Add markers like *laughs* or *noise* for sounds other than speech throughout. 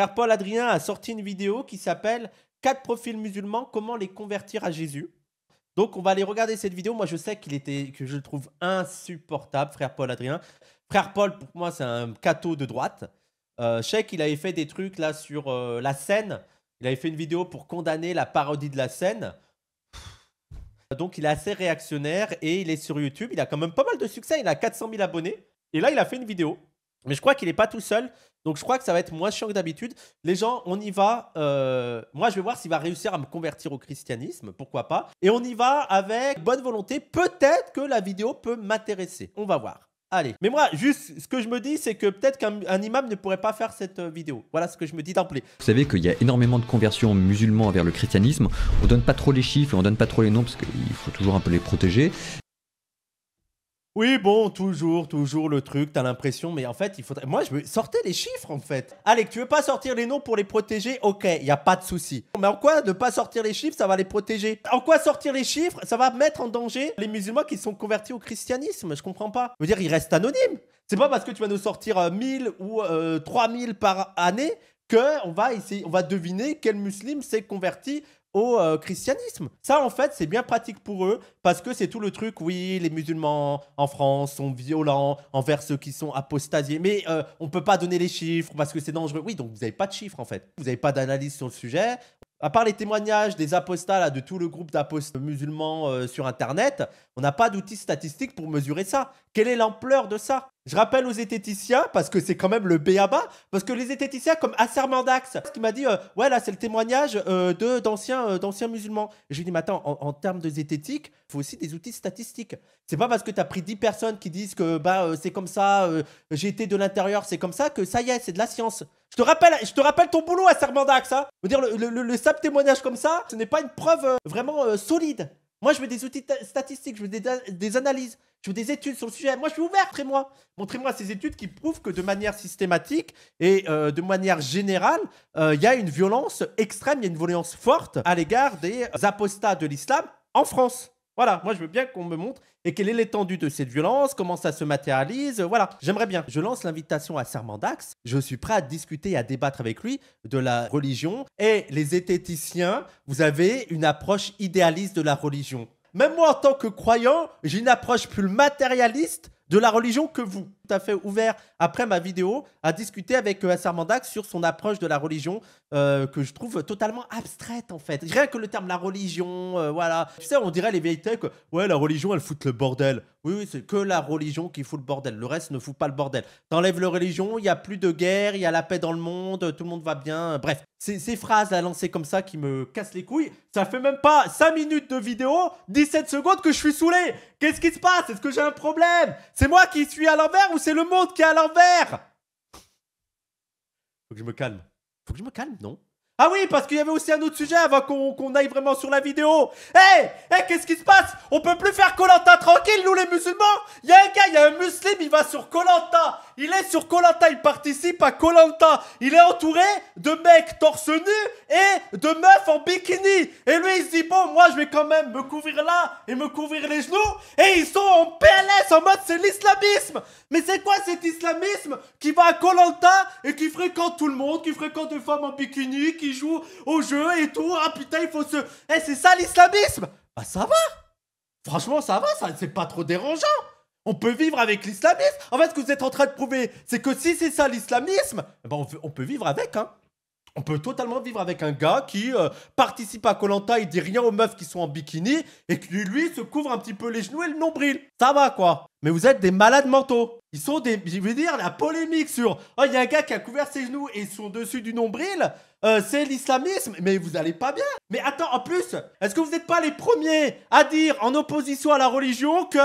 frère Paul Adrien a sorti une vidéo qui s'appelle quatre profils musulmans, comment les convertir à Jésus. Donc on va aller regarder cette vidéo. Moi je sais qu'il était que je le trouve insupportable, frère Paul Adrien. Frère Paul pour moi c'est un cateau de droite. Euh, je sais qu'il avait fait des trucs là sur euh, la scène. Il avait fait une vidéo pour condamner la parodie de la scène. Donc il est assez réactionnaire et il est sur YouTube. Il a quand même pas mal de succès. Il a 400 000 abonnés. Et là il a fait une vidéo mais je crois qu'il n'est pas tout seul. Donc je crois que ça va être moins chiant que d'habitude. Les gens, on y va. Euh, moi, je vais voir s'il va réussir à me convertir au christianisme, pourquoi pas. Et on y va avec bonne volonté. Peut-être que la vidéo peut m'intéresser. On va voir. Allez. Mais moi, juste, ce que je me dis, c'est que peut-être qu'un imam ne pourrait pas faire cette euh, vidéo. Voilà ce que je me dis d'emblée. Vous savez qu'il y a énormément de conversions musulmans vers le christianisme. On donne pas trop les chiffres et on donne pas trop les noms parce qu'il faut toujours un peu les protéger. Oui, bon, toujours, toujours le truc, t'as l'impression, mais en fait, il faudrait. Moi, je veux. sortir les chiffres, en fait. allez tu veux pas sortir les noms pour les protéger Ok, y a pas de souci. Mais en quoi ne pas sortir les chiffres, ça va les protéger En quoi sortir les chiffres, ça va mettre en danger les musulmans qui sont convertis au christianisme Je comprends pas. Je veux dire, ils restent anonymes. C'est pas parce que tu vas nous sortir 1000 euh, ou 3000 euh, par année que on va essayer, on va deviner quel musulman s'est converti au euh, christianisme. Ça, en fait, c'est bien pratique pour eux parce que c'est tout le truc. Oui, les musulmans en France sont violents envers ceux qui sont apostasiés, mais euh, on peut pas donner les chiffres parce que c'est dangereux. Oui, donc vous avez pas de chiffres en fait. Vous n'avez pas d'analyse sur le sujet. À part les témoignages des apostats de tout le groupe d'apostes musulmans euh, sur Internet, on n'a pas d'outils statistiques pour mesurer ça. Quelle est l'ampleur de ça je rappelle aux zététiciens, parce que c'est quand même le béaba, parce que les zététiciens, comme Assermandax, Mandax, qui m'a dit euh, Ouais, là, c'est le témoignage euh, de d'anciens euh, d'anciens musulmans. Je lui dit Mais attends, en, termes de zététique, il faut aussi des outils statistiques. C'est pas parce que tu as pris 10 personnes qui disent que bah, c'est comme ça, j'ai été de l'intérieur, c'est comme ça, que ça y est, c'est de la science. Je te rappelle, je te rappelle ton boulot, Assermandax Mandax. Hein je veux dire, le, le simple témoignage comme ça, ce n'est pas une preuve vraiment solide. Moi, je veux des outils statistiques, je veux des, des analyses. Je veux des études sur le sujet. Moi, je suis ouvert. Montrez-moi. Montrez-moi ces études qui prouvent que de manière systématique et euh, de manière générale, euh, il y a une violence extrême, il y a une violence forte à l'égard des apostats de l'islam en France. Voilà, moi je veux bien qu'on me montre et quelle est l'étendue de cette violence, comment ça se matérialise, voilà. J'aimerais bien. Je lance l'invitation à Sermandax. Je suis prêt à discuter et à débattre avec lui de la religion. Et les zététiciens, vous avez une approche idéaliste de la religion. Même moi, en tant que croyant, j'ai une approche plus matérialiste de la religion que vous à fait ouvert après ma vidéo à discuter avec euh, sur son approche de la religion euh, que je trouve totalement abstraite en fait. Rien que le terme la religion, euh, voilà. Tu sais, on dirait les vieilles tech, ouais, la religion elle fout le bordel. Oui, oui, c'est que la religion qui fout le bordel. Le reste ne fout pas le bordel. T'enlèves la religion, il n'y a plus de guerre, il y a la paix dans le monde, tout le monde va bien. Euh, bref, ces phrases à lancer comme ça qui me cassent les couilles, ça fait même pas 5 minutes de vidéo, 17 secondes que je suis saoulé. Qu'est-ce qui se passe Est-ce que j'ai un problème C'est moi qui suis à l'envers c'est le monde qui est à l'envers Faut que je me calme. Faut que je me calme, non ah oui, parce qu'il y avait aussi un autre sujet avant qu'on aille vraiment sur la vidéo. Hé hey, qu'est-ce qui se passe On peut plus faire Colanta tranquille, nous les musulmans Il y a un gars, il y a un musulman, il va sur Colanta. Il est sur Colanta, il participe à Colanta. Il est entouré de mecs torse nu et de meufs en bikini. Et lui, il se dit, bon, moi, je vais quand même me couvrir là et me couvrir les genoux. Et ils sont en PLS, en mode, c'est l'islamisme. Mais c'est quoi cet islamisme qui va à Colanta et qui fréquente tout le monde, qui fréquente des femmes en bikini, qui jouent au jeu et tout. Ah putain, il faut se. Eh, c'est ça l'islamisme Bah, ça va Franchement, ça va, ça, c'est pas trop dérangeant on peut vivre avec l'islamisme. En fait, ce que vous êtes en train de prouver, c'est que si c'est ça l'islamisme, eh ben, on peut vivre avec. Hein on peut totalement vivre avec un gars qui euh, participe à Colanta, il dit rien aux meufs qui sont en bikini et qui lui se couvre un petit peu les genoux et le nombril. Ça va quoi. Mais vous êtes des malades mentaux. Ils sont des. Je veux dire, la polémique sur. Oh, il y a un gars qui a couvert ses genoux et son dessus du nombril. Euh, c'est l'islamisme. Mais vous allez pas bien. Mais attends, en plus, est-ce que vous n'êtes pas les premiers à dire en opposition à la religion que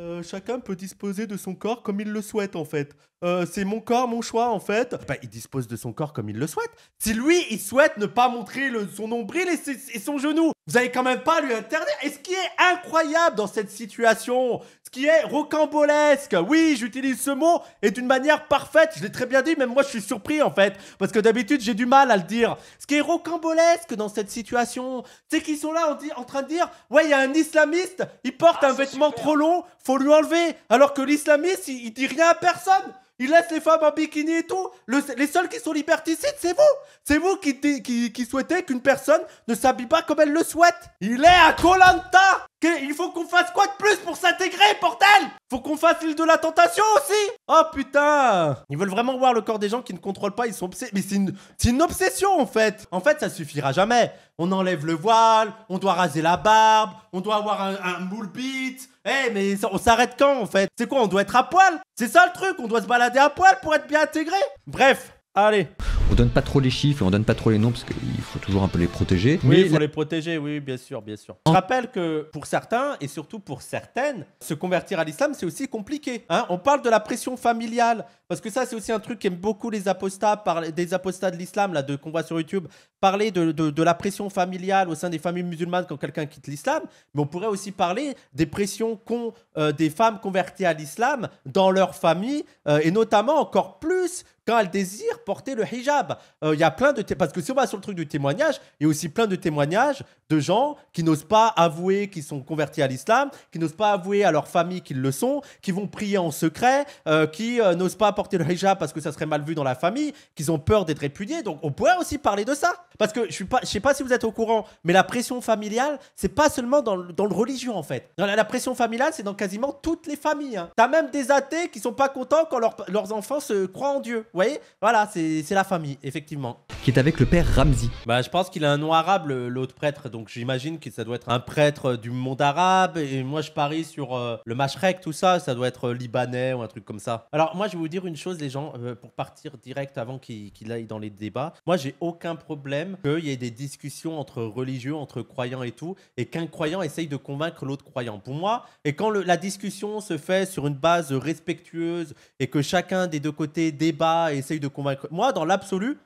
euh, chacun peut disposer de son corps comme il le souhaite en fait. Euh, c'est mon corps, mon choix en fait. Bah, il dispose de son corps comme il le souhaite. Si lui, il souhaite ne pas montrer son nombril et, son genou, vous n'allez quand même pas lui interdire. Et ce qui est incroyable dans cette situation, ce qui est rocambolesque. Oui, j'utilise ce mot et d'une manière parfaite. Je l'ai très bien dit, même moi je suis surpris en fait, parce que d'habitude j'ai du mal à le dire. Ce qui est rocambolesque dans cette situation, c'est qu'ils sont là en, train de dire Ouais, il y a un islamiste, il porte ah, un vêtement trop long, faut lui enlever. Alors que l'islamiste, il, dit rien à personne. Il laisse les femmes en bikini et tout. les seuls qui sont liberticides, c'est vous. C'est vous qui, qui, qui souhaitez qu'une personne ne s'habille pas comme elle le souhaite. Il est à Colanta. Il faut qu'on fasse quoi de plus pour s'intégrer, bordel Faut qu'on fasse l'île de la tentation aussi Oh putain Ils veulent vraiment voir le corps des gens qui ne contrôlent pas, ils sont obsédés. Mais c'est une... une... obsession en fait En fait, ça suffira jamais. On enlève le voile, on doit raser la barbe, on doit avoir un, un moule bite. Eh, mais on s'arrête quand en fait C'est quoi On doit être à poil C'est ça le truc, on doit se balader à poil pour être bien intégré Bref, allez on donne pas trop les chiffres on donne pas trop les noms parce qu'il faut toujours un peu les protéger. Oui, il faut les protéger, oui, bien sûr, bien sûr. Je rappelle que pour certains et surtout pour certaines, se convertir à l'islam, c'est aussi compliqué. Hein. on parle de la pression familiale parce que ça, c'est aussi un truc qu'aiment beaucoup les apostats, des apostats de l'islam là, de qu'on voit sur YouTube, parler de, la pression familiale au sein des familles musulmanes quand quelqu'un quitte l'islam. Mais on pourrait aussi parler des pressions qu'ont euh, des femmes converties à l'islam dans leur famille euh, et notamment encore plus quand le porter le hijab. Euh, il y a plein de parce que si on va sur le truc du témoignage, il y a aussi plein de témoignages de gens qui n'osent pas avouer qu'ils sont convertis à l'islam, qui n'osent pas avouer à leur famille qu'ils le sont, qui vont prier en secret, euh, qui euh, n'osent pas porter le hijab parce que ça serait mal vu dans la famille, qu'ils ont peur d'être répudiés. Donc on pourrait aussi parler de ça. Parce que je suis pas, je sais pas si vous êtes au courant, mais la pression familiale, c'est pas seulement dans le, dans le religion en fait. la, pression familiale, c'est dans quasiment toutes les familles. Hein. as même des athées qui sont pas contents quand leurs enfants se croient en Dieu. Vous voyez Voilà, c'est la famille, effectivement. Qui est avec le père Ramzi. Bah, je pense qu'il a un nom arabe, euh, l'autre prêtre. Donc j'imagine que ça doit être un prêtre euh, du monde arabe. Et moi, je parie sur euh, le Mashrek, tout ça. Ça doit être libanais ou un truc comme ça. Alors moi, je vais vous dire une chose, les gens, pour partir direct avant qu'il aille dans les débats. Moi, j'ai aucun problème qu'il y ait des discussions entre religieux, entre croyants et tout, et qu'un croyant essaye de convaincre l'autre croyant. Pour moi, et quand la discussion se fait sur une base respectueuse et que chacun des deux côtés débat et essaye de convaincre, moi, dans l'absolu,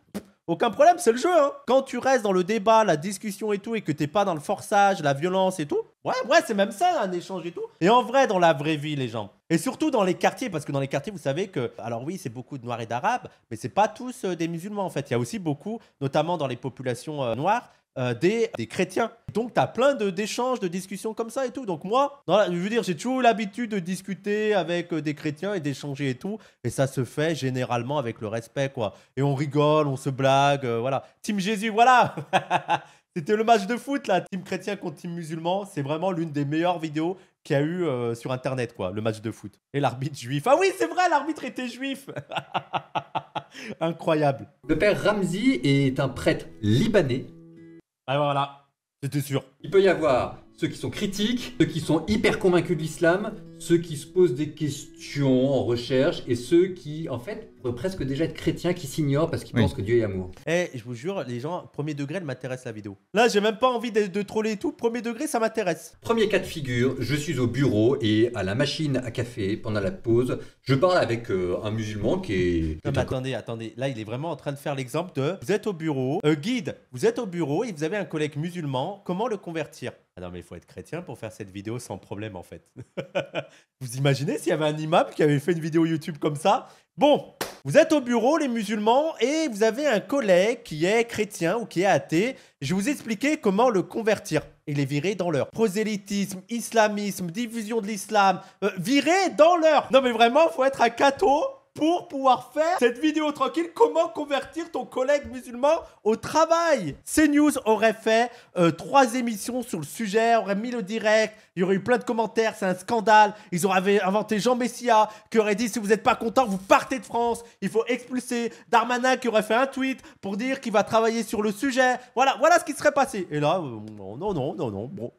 aucun problème, c'est le jeu. Hein. Quand tu restes dans le débat, la discussion et tout, et que t'es pas dans le forçage, la violence et tout, ouais, ouais, c'est même ça, un échange et tout. Et en vrai, dans la vraie vie, les gens. Et surtout dans les quartiers, parce que dans les quartiers, vous savez que, alors oui, c'est beaucoup de Noirs et d'Arabes, mais c'est pas tous euh, des musulmans en fait. Il y a aussi beaucoup, notamment dans les populations euh, noires, euh, des, chrétiens. Donc, tu as plein d'échanges, de, discussions comme ça et tout. Donc, moi, je veux dire, j'ai toujours l'habitude de discuter avec euh, des chrétiens et d'échanger et tout. Et ça se fait généralement avec le respect, quoi. Et on rigole, on se blague, euh, voilà. Team Jésus, voilà *laughs* C'était le match de foot, là, team chrétien contre team musulman. C'est vraiment l'une des meilleures vidéos qu'il y a eu sur Internet, quoi, le match de foot. Et l'arbitre juif. Ah oui, c'est vrai, l'arbitre était juif *laughs* Incroyable. Le père Ramzi est un prêtre libanais bah voilà, c'était sûr. Il peut y avoir ceux qui sont critiques, ceux qui sont hyper convaincus de l'islam, ceux qui se posent des questions en recherche et ceux qui, en fait, pourraient presque déjà être chrétiens, qui s'ignorent parce qu'ils pensent que Dieu est amour. Eh, je vous jure, les gens, premier degré, elle m'intéresse la vidéo. Là, j'ai même pas envie de, troller et tout. Premier degré, ça m'intéresse. Premier cas de figure, je suis au bureau et à la machine à café pendant la pause, je parle avec euh, un musulman qui est. attendez, attendez. Là, il est vraiment en train de faire l'exemple de vous êtes au bureau, euh, guide, vous êtes au bureau et vous avez un collègue musulman, comment le convertir ah non, mais il faut être chrétien pour faire cette vidéo sans problème en fait. *laughs* Vous imaginez s'il y avait un imam qui avait fait une vidéo YouTube comme ça Bon, vous êtes au bureau, les musulmans, et vous avez un collègue qui est chrétien ou qui est athée. Je vais vous expliquer comment le convertir et les virer dans l'heure. Prosélytisme, islamisme, diffusion de l'islam, euh, virer dans l'heure. Non mais vraiment, faut être un catho pour pouvoir faire cette vidéo tranquille. Comment convertir ton collègue musulman au travail CNews aurait fait euh, trois émissions sur le sujet, aurait mis le direct, il y aurait eu plein de commentaires, c'est un scandale. Ils auraient inventé Jean Messia qui aurait dit si vous n'êtes pas content, vous partez de France, il faut expulser. Darmanin qui aurait fait un tweet pour dire qu'il va travailler sur le sujet. Voilà, voilà ce qui serait passé. Et là, euh, non, non, non, non, non, bon,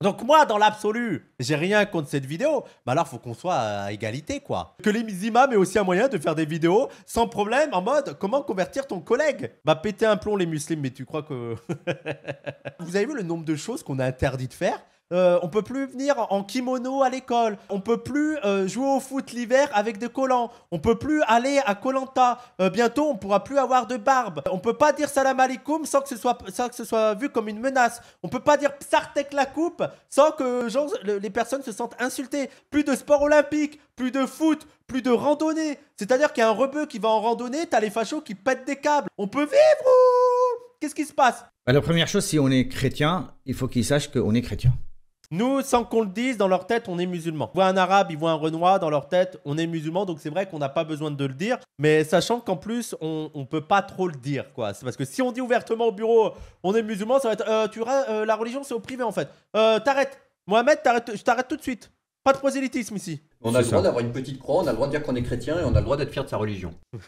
donc moi, dans l'absolu, j'ai rien contre cette vidéo, mais alors faut qu'on soit à égalité, quoi. Que les imams aient aussi un moyen de faire des vidéos sans problème, en mode comment convertir ton collègue Bah péter un plomb les musulmans, mais tu crois que... *laughs* Vous avez vu le nombre de choses qu'on a interdit de faire euh, on peut plus venir en kimono à l'école. On peut plus euh, jouer au foot l'hiver avec des collants. On peut plus aller à Colanta. Euh, bientôt, on pourra plus avoir de barbe. On peut pas dire salam alaikum sans que ce soit que ce soit vu comme une menace. On peut pas dire sartek la coupe sans que les personnes se sentent insultées. Plus de sport olympique, plus de foot, plus de randonnée. C'est-à-dire qu'il y a un rebeu qui va en randonnée, t'as les fachos qui pètent des câbles. On peut vivre Qu'est-ce qui se passe bah, La première chose, si on est chrétien, il faut qu'il sache qu'on est chrétien. Nous, sans qu'on le dise, dans leur tête, on est musulman. Ils voient un arabe, ils voient un renoir, dans leur tête, on est musulman. Donc c'est vrai qu'on n'a pas besoin de le dire. Mais sachant qu'en plus, on ne peut pas trop le dire. quoi. C'est parce que si on dit ouvertement au bureau, on est musulman, ça va être, euh, tu, euh, la religion, c'est au privé en fait. Euh, t'arrêtes. Mohamed, je t'arrête tout de suite. Pas de prosélytisme ici. On a le droit d'avoir une petite croix, on a le droit de dire qu'on est chrétien et on a le droit d'être fier de sa religion. *laughs*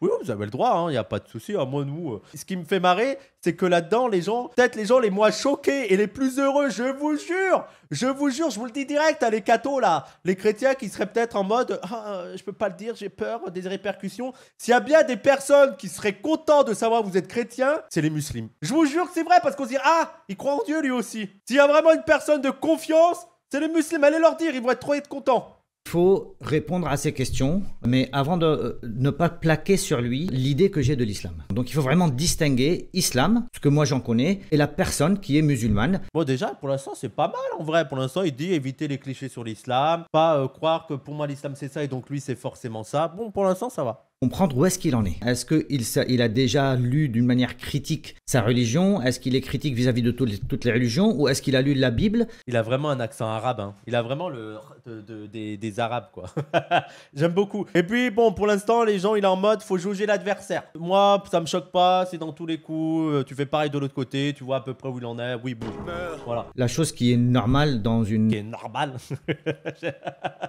oui, vous avez le droit, il hein, n'y a pas de souci, à hein. moi nous. Euh, ce qui me fait marrer, c'est que là-dedans, les gens, peut-être les gens les moins choqués et les plus heureux, je vous jure, je vous jure, je vous le dis direct, à hein, les cathos là, les chrétiens qui seraient peut-être en mode, ah, euh, je peux pas le dire, j'ai peur des répercussions. S'il y a bien des personnes qui seraient contents de savoir que vous êtes chrétien, c'est les musulmans. Je vous jure que c'est vrai parce qu'on se dit, ah, il croit en Dieu lui aussi. S'il y a vraiment une personne de confiance, c'est les musulmans, allez leur dire, ils vont être trop être contents. Il faut répondre à ces questions, mais avant de euh, ne pas plaquer sur lui l'idée que j'ai de l'islam. Donc il faut vraiment distinguer islam, ce que moi j'en connais, et la personne qui est musulmane. Bon déjà, pour l'instant c'est pas mal en vrai. Pour l'instant il dit éviter les clichés sur l'islam, pas euh, croire que pour moi l'islam c'est ça et donc lui c'est forcément ça. Bon pour l'instant ça va comprendre où est-ce qu'il en est. Est-ce qu'il il a déjà lu d'une manière critique sa religion Est-ce qu'il est critique vis-à-vis de toutes les religions Ou est-ce qu'il a lu la Bible Il a vraiment un accent arabe. Hein. Il a vraiment le des, Arabes, quoi. *laughs* J'aime beaucoup. Et puis, bon, pour l'instant, les gens, il est en mode, faut jauger l'adversaire. Moi, ça me choque pas, c'est dans tous les coups. Euh, tu fais pareil de l'autre côté, tu vois à peu près où il en est. Oui, bon Voilà. La chose qui est normale dans une. Qui est normale. *laughs*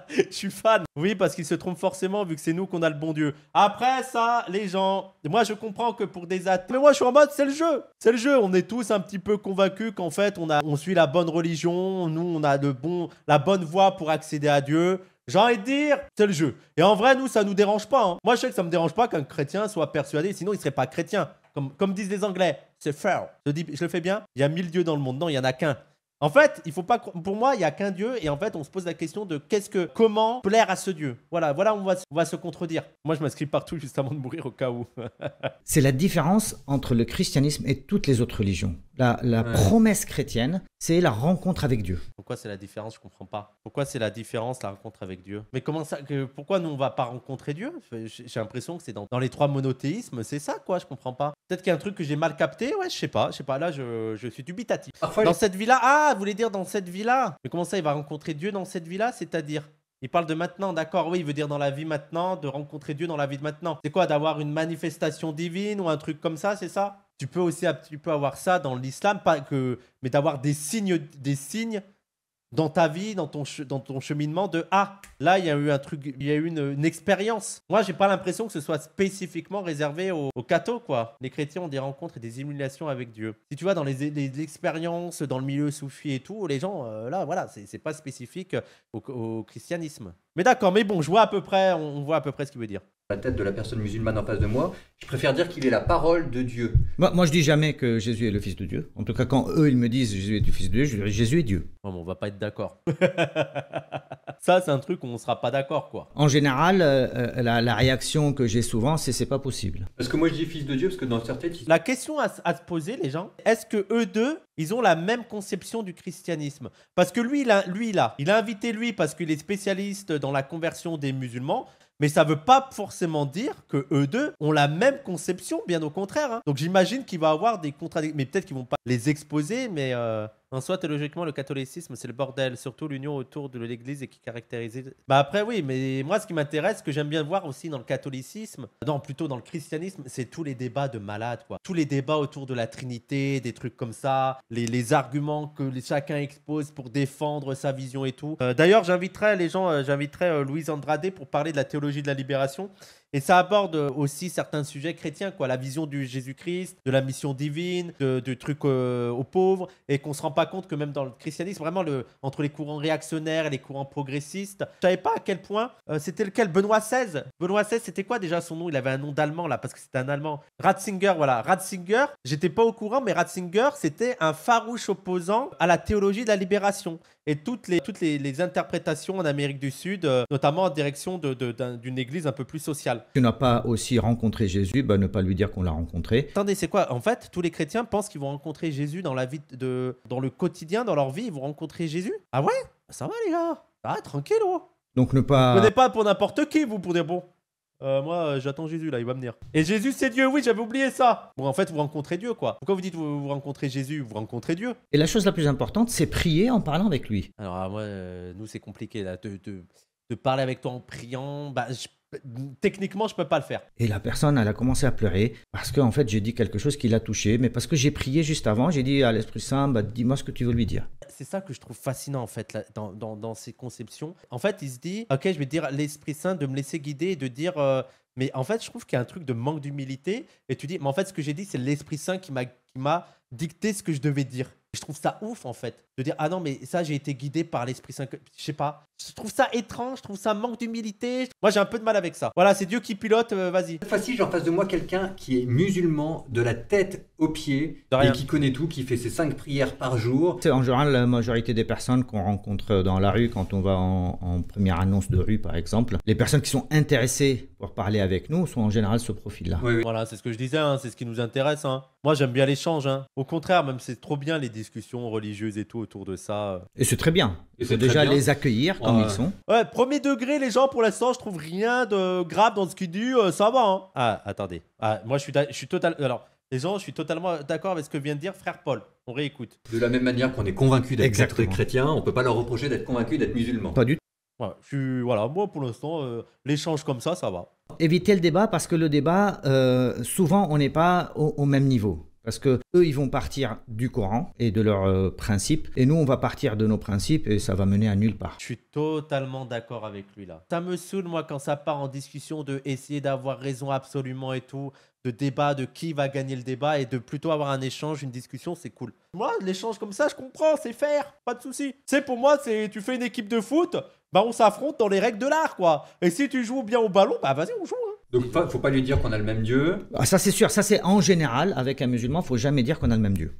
Je suis fan. Oui, parce qu'il se trompe forcément, vu que c'est nous qu'on a le bon Dieu. Après ça, les gens. Moi, je comprends que pour des athées. Mais moi, je suis en mode, c'est le jeu. C'est le jeu. On est tous un petit peu convaincus qu'en fait, on, a... on suit la bonne religion. Nous, on a le bon... la bonne voie pour accéder accéder à Dieu. J'ai envie de dire, c'est le jeu. Et en vrai, nous, ça nous dérange pas. Hein. Moi, je sais que ça me dérange pas qu'un chrétien soit persuadé, sinon il serait pas chrétien. Comme, comme disent les Anglais, c'est fair. Je, dis, je le fais bien Il y a mille dieux dans le monde. Non, il y en a qu'un. En fait, il faut pas. Pour moi, il y a qu'un Dieu et en fait, on se pose la question de qu'est-ce que, comment plaire à ce Dieu. Voilà, voilà, on va, on va se contredire. Moi, je m'inscris partout *laughs* juste avant de mourir au cas où. *laughs* C'est la différence entre le christianisme et toutes les autres religions. La, promesse chrétienne, c'est la rencontre avec Dieu. Pourquoi c'est la différence Je comprends pas. Pourquoi c'est la différence, la rencontre avec Dieu Mais comment ça Pourquoi nous, on va pas rencontrer Dieu J'ai l'impression que c'est dans, les trois monothéismes, c'est ça, quoi. Je comprends pas. Peut-être qu'il y a un truc que j'ai mal capté. Ouais, je sais pas. Je sais pas. Là, je, suis dubitatif. dans cette cette là Ah, vous voulez dire dans cette vie-là Mais comment ça, il va rencontrer Dieu dans cette vie là C'est-à-dire il parle de maintenant, d'accord, oui, il veut dire dans la vie maintenant, de rencontrer Dieu dans la vie de maintenant. C'est quoi, d'avoir une manifestation divine ou un truc comme ça, c'est ça tu peux aussi tu peux avoir ça dans l'islam, pas que, mais d'avoir des signes, des signes dans ta vie, dans ton, dans ton cheminement de ah là il y a eu un truc, il y a eu une, expérience. Moi j'ai pas l'impression que ce soit spécifiquement réservé aux, cathos quoi. Les chrétiens ont des rencontres et des émulations avec Dieu. Si tu vois dans les, expériences, dans le milieu soufi et tout, les gens euh, là voilà c'est pas spécifique au christianisme. Mais d'accord, mais bon, je vois à peu près, on voit à peu près ce qu'il veut dire. La tête de la personne musulmane en face de moi, je préfère dire qu'il est la parole de Dieu. Moi, moi, je dis jamais que Jésus est le Fils de Dieu. En tout cas, quand eux, ils me disent Jésus est le Fils de Dieu, je dis Jésus est Dieu. On on va pas être d'accord. *laughs* ça, c'est un truc où on sera pas d'accord, quoi. En général, euh, euh, la, réaction que j'ai souvent, c'est c'est pas possible. Parce que moi, je dis Fils de Dieu parce que dans certaines... La question à, se poser, les gens, est-ce que eux deux, ils ont la même conception du christianisme Parce que lui, il a, lui, là, il a invité lui parce qu'il est spécialiste dans dans la conversion des musulmans. Mais ça veut pas forcément dire que eux deux ont la même conception, bien au contraire. Hein. Donc j'imagine qu'il va avoir des contradictions. Mais peut-être qu'ils vont pas les exposer, mais euh, en soi, théologiquement, le catholicisme, c'est le bordel, surtout l'union autour de l'Église et qui caractérise. Bah après, oui, mais moi, ce qui m'intéresse, ce que j'aime bien voir aussi dans le catholicisme, non, plutôt dans le christianisme, c'est tous les débats de malades, quoi. Tous les débats autour de la Trinité, des trucs comme ça, les, arguments que chacun expose pour défendre sa vision et tout. Euh, d'ailleurs, j'inviterai les gens, euh, j'inviterai euh, Louise Andrade pour parler de la théologie de la libération. Et ça aborde euh, aussi certains sujets chrétiens, quoi, la vision du Jésus-Christ, de la mission divine, de, du truc euh, aux pauvres, et qu'on se rend pas compte que même dans le christianisme, vraiment le, entre les courants réactionnaires et les courants progressistes, je savais pas à quel point euh, c'était lequel Benoît XVI. Benoît XVI, c'était quoi déjà son nom Il avait un nom d'allemand là, parce que c'était un allemand. Ratzinger, voilà. Ratzinger, j'étais pas au courant, mais Ratzinger, c'était un farouche opposant à la théologie de la libération et toutes les, toutes les, interprétations en Amérique du Sud, notamment en direction d'une église un peu plus sociale. Tu n'as pas aussi rencontré Jésus, bah, ne pas lui dire qu'on l'a rencontré. Attendez, c'est quoi En fait, tous les chrétiens pensent qu'ils vont rencontrer Jésus dans la vie de, dans le quotidien, dans leur vie, ils vont rencontrer Jésus. Ah ouais Ça va les gars, ah tranquille. Oh. Donc ne pas. Vous n'êtes pas pour n'importe qui, vous pour dire bon. Euh, moi, euh, j'attends Jésus, là, il va venir. Et Jésus, c'est Dieu, oui, j'avais oublié ça. Bon, en fait, vous rencontrez Dieu, quoi. Pourquoi vous dites vous, rencontrez Jésus, vous rencontrez Dieu Et la chose la plus importante, c'est prier en parlant avec lui. Alors, ah, moi, euh, nous, c'est compliqué, là, de, parler avec toi en priant. Bah, je techniquement, je peux pas le faire. Et la personne, elle a commencé à pleurer parce qu'en en fait, j'ai dit quelque chose qui l'a touché, mais parce que j'ai prié juste avant, j'ai dit à l'Esprit Saint, bah, dis-moi ce que tu veux lui dire. C'est ça que je trouve fascinant, en fait, dans, dans, ces conceptions. En fait, il se dit, ok, je vais dire à l'Esprit Saint de me laisser guider et de dire. Euh, mais en fait, je trouve qu'il y a un truc de manque d'humilité. Et tu dis, mais en fait, ce que j'ai dit, c'est l'Esprit Saint qui m'a dicté ce que je devais dire. Je trouve ça ouf, en fait, de dire, ah non, mais ça, j'ai été guidé par l'Esprit Saint. Je sais pas, je trouve ça étrange, je trouve ça manque d'humilité. Moi, j'ai un peu de mal avec ça. Voilà, c'est Dieu qui pilote, euh, vas-y. Cette fois-ci, j'ai en face de moi quelqu'un qui est musulman de la tête aux pieds et qui connaît tout, qui fait ses cinq prières par jour. C'est en général la majorité des personnes qu'on rencontre dans la rue quand on va en, première annonce de rue, par exemple. Les personnes qui sont intéressées pour parler avec nous sont en général ce profil-là. Voilà, c'est ce que je disais, hein, c'est ce qui nous intéresse. Hein. Moi, j'aime bien l'échange. Hein. Au contraire, même c'est trop bien les discussions religieuses et tout autour de ça. Et c'est très bien. Il déjà les accueillir ah euh, ouais, premier degré, les gens, pour l'instant, je trouve rien de grave dans ce qu'il dit. Euh, ça va, hein. Ah, attendez. Ah, moi, je suis, total. Alors, les gens, je suis totalement d'accord avec ce que vient de dire frère Paul. On réécoute. De la même manière qu'on est convaincu d'être chrétien, on peut pas leur reprocher d'être convaincu d'être musulman. Pas du tout. Voilà, je voilà moi, pour l'instant, euh, l'échange comme ça, ça va. Éviter le débat parce que le débat, souvent, on n'est pas au même niveau. Parce que eux, ils vont partir du Coran et de leurs euh, principes, et nous, on va partir de nos principes, et ça va mener à nulle part. Je suis totalement d'accord avec lui là. Ça me saoule moi quand ça part en discussion de essayer d'avoir raison absolument et tout, de débat, de qui va gagner le débat, et de plutôt avoir un échange, une discussion, c'est cool. Moi, l'échange comme ça, je comprends, c'est faire, pas de souci. C'est pour moi, c'est tu fais une équipe de foot, bah on s'affronte dans les règles de l'art, quoi. Et si tu joues bien au ballon, bah vas-y, on joue. Hein. Donc faut pas lui dire qu'on a le même Dieu. Ah, ça c'est sûr, ça c'est en général avec un musulman, faut jamais dire qu'on a le même Dieu.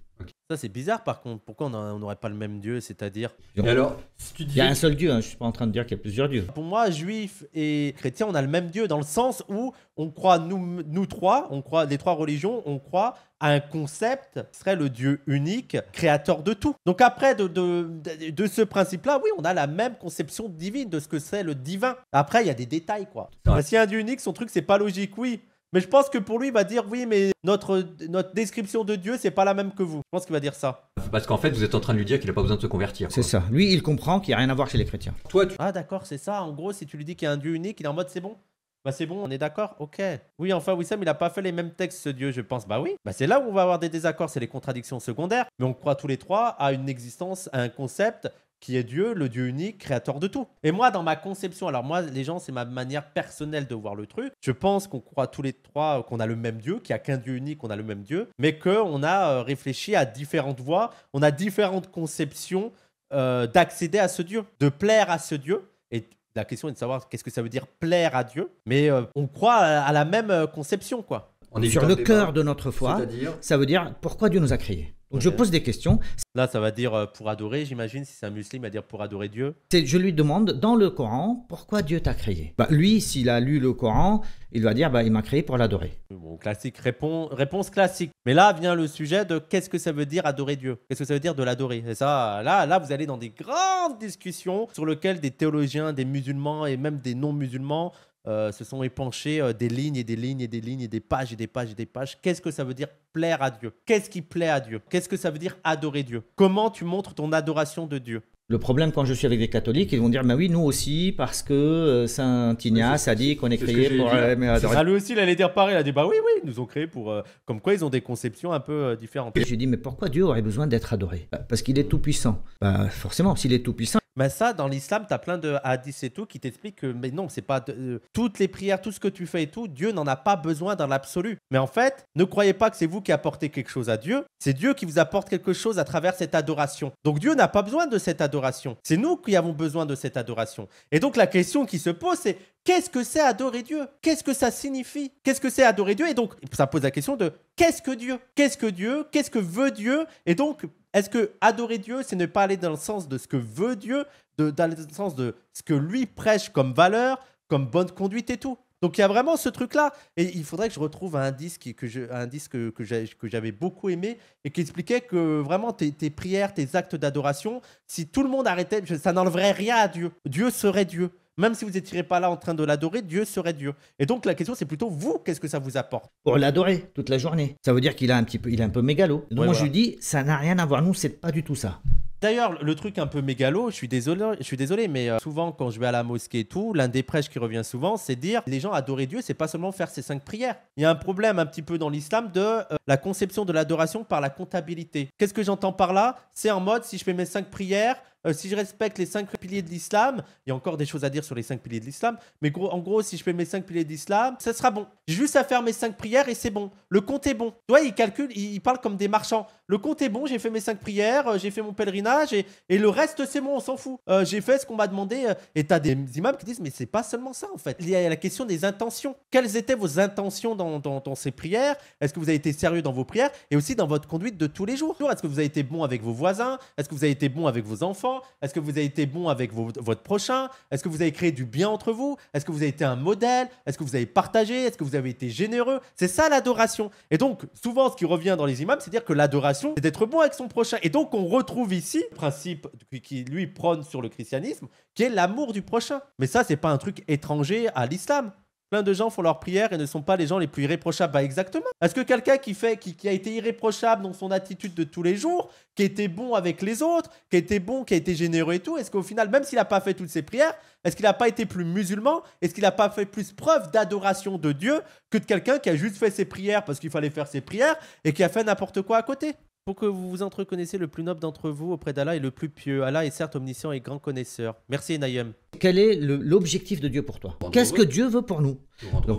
Ça, c'est bizarre par contre. Pourquoi on n'aurait pas le même dieu C'est-à-dire. alors, Il y a un seul dieu, hein. je ne suis pas en train de dire qu'il y a plusieurs dieux. Pour moi, juifs et chrétiens, on a le même dieu dans le sens où on croit, nous, nous trois, on croit, les trois religions, on croit à un concept qui serait le dieu unique, créateur de tout. Donc, après, de, de, de, ce principe-là, oui, on a la même conception divine de ce que c'est le divin. Après, il y a des détails, quoi. Si un dieu unique, son truc, c'est pas logique, oui. Mais je pense que pour lui, il va dire oui, mais notre, notre description de Dieu, c'est pas la même que vous. Je pense qu'il va dire ça. Parce qu'en fait, vous êtes en train de lui dire qu'il n'a pas besoin de se convertir. C'est ça. Lui, il comprend qu'il n'y a rien à voir chez les chrétiens. Toi, tu... Ah, d'accord, c'est ça. En gros, si tu lui dis qu'il y a un Dieu unique, il est en mode c'est bon. Bah c'est bon, on est d'accord Ok. Oui, enfin, oui, mais il n'a pas fait les mêmes textes, ce Dieu, je pense. Bah oui. Bah c'est là où on va avoir des désaccords, c'est les contradictions secondaires. Mais on croit tous les trois à une existence, à un concept, qui est Dieu, le Dieu unique, créateur de tout. Et moi, dans ma conception, alors moi, les gens, c'est ma manière personnelle de voir le truc. Je pense qu'on croit tous les trois qu'on a le même Dieu, qu'il n'y a qu'un Dieu unique, qu'on a le même Dieu, mais qu'on a euh, réfléchi à différentes voies, on a différentes conceptions euh, d'accéder à ce Dieu, de plaire à ce Dieu. Et la question est de savoir qu'est-ce que ça veut dire plaire à Dieu, mais euh, on croit à, la même conception, quoi. On est sur le cœur de notre foi, ça veut dire pourquoi Dieu nous a créés je pose des questions. Là, ça va dire euh, pour adorer, j'imagine, si c'est un musulman, il va dire pour adorer Dieu. Je lui demande dans le Coran, pourquoi Dieu t'a créé bah, Lui, s'il a lu le Coran, il va dire, bah, il m'a créé pour l'adorer. Bon, classique, réponse classique. Mais là vient le sujet de qu'est-ce que ça veut dire adorer Dieu Qu'est-ce que ça veut dire de l'adorer Et ça, là, là, vous allez dans des grandes discussions sur lesquelles des théologiens, des musulmans et même des non-musulmans euh, se sont épanchés euh, des lignes et des lignes et des lignes et des pages et des pages et des pages. Qu'est-ce que ça veut dire plaire à Dieu Qu'est-ce qui plaît à Dieu Qu'est-ce que ça veut dire adorer Dieu Comment tu montres ton adoration de Dieu le problème quand je suis avec des catholiques, ils vont dire Mais oui, nous aussi, parce que euh, Saint Ignace a dit qu'on est créé pour. aimer adorer ah, lui aussi, il allait dire pareil. Il a dit bah oui, oui, nous ont créé pour. comme quoi, ils ont des conceptions un peu différentes. J'ai je mais pourquoi Dieu aurait besoin d'être adoré Parce qu'il est tout puissant. Bah, forcément, s'il est tout puissant, mais ça, dans l'islam, tu as plein de hadiths et tout qui t'expliquent que, mais non, c'est pas euh, toutes les prières, tout ce que tu fais et tout, Dieu n'en a pas besoin dans l'absolu. Mais en fait, ne croyez pas que c'est vous qui apportez quelque chose à Dieu, c'est Dieu qui vous apporte quelque chose à travers cette adoration. Donc Dieu n'a pas besoin de cette adoration, c'est nous qui avons besoin de cette adoration. Et donc la question qui se pose, c'est Qu'est-ce que c'est adorer Dieu Qu'est-ce que ça signifie Qu'est-ce que c'est adorer Dieu Et donc, ça pose la question de qu'est-ce que Dieu Qu'est-ce que Dieu Qu'est-ce que veut Dieu Et donc, est-ce que adorer Dieu, c'est ne pas aller dans le sens de ce que veut Dieu, de, dans le sens de ce que lui prêche comme valeur, comme bonne conduite et tout donc il y a vraiment ce truc-là. Et il faudrait que je retrouve un disque que, je, un disque que, que j'avais beaucoup aimé et qui expliquait que vraiment tes, tes prières, tes actes d'adoration, si tout le monde arrêtait, ça n'enlèverait rien à Dieu. Dieu serait Dieu même si vous n'étiez pas là en train de l'adorer, Dieu serait Dieu. Et donc la question c'est plutôt vous, qu'est-ce que ça vous apporte Pour l'adorer toute la journée. Ça veut dire qu'il a un petit peu, il est un peu mégalo. moi je dis, ça n'a rien à voir. Nous, c'est pas du tout ça. D'ailleurs, le truc un peu mégalo, je suis désolé, je suis désolé mais euh, souvent quand je vais à la mosquée et tout, l'un des prêches qui revient souvent, c'est dire les gens adorer Dieu, c'est pas seulement faire ses cinq prières. Il y a un problème un petit peu dans l'islam de euh, la conception de l'adoration par la comptabilité. Qu'est-ce que j'entends par là C'est en mode si je fais mes cinq prières, euh, si je respecte les cinq piliers de l'islam, il y a encore des choses à dire sur les cinq piliers de l'islam, mais en gros, si je fais mes cinq piliers de l'islam, ça sera bon. J'ai juste à faire mes cinq prières et c'est bon. Le compte est bon. Tu vois, il calcule, il, parle comme des marchands. Le compte est bon, j'ai fait mes cinq prières, euh, j'ai fait mon pèlerinage et, le reste, c'est bon, on s'en fout. Euh, j'ai fait ce qu'on m'a demandé. et t'as des imams qui disent, mais c'est pas seulement ça en fait. Il y a la question des intentions. Quelles étaient vos intentions dans ces prières Est-ce que vous avez été sérieux dans vos prières et aussi dans votre conduite de tous les jours Est-ce que vous avez été bon avec vos voisins Est-ce que vous avez été bon avec vos enfants est-ce que vous avez été bon avec votre prochain Est-ce que vous avez créé du bien entre vous Est-ce que vous avez été un modèle Est-ce que vous avez partagé Est-ce que vous avez été généreux C'est ça l'adoration. Et donc, souvent, ce qui revient dans les imams, c'est dire que l'adoration, c'est d'être bon avec son prochain. Et donc, on retrouve ici le principe qui, lui, prône sur le christianisme, qui est l'amour du prochain. Mais ça, c'est pas un truc étranger à l'islam de gens font leurs prières et ne sont pas les gens les plus irréprochables. Bah exactement. Est-ce que quelqu'un qui fait, qui, a été irréprochable dans son attitude de tous les jours, qui était bon avec les autres, qui était bon, qui a été généreux et tout, est-ce qu'au final, même s'il n'a pas fait toutes ses prières, est-ce qu'il n'a pas été plus musulman Est-ce qu'il n'a pas fait plus preuve d'adoration de Dieu que de quelqu'un qui a juste fait ses prières parce qu'il fallait faire ses prières et qui a fait n'importe quoi à côté pour que vous vous entreconnaissiez le plus noble d'entre vous auprès d'Allah et le plus pieux. Allah est certes omniscient et grand connaisseur. Merci Naïm. Quel est l'objectif de Dieu pour toi Qu'est-ce que Dieu veut pour nous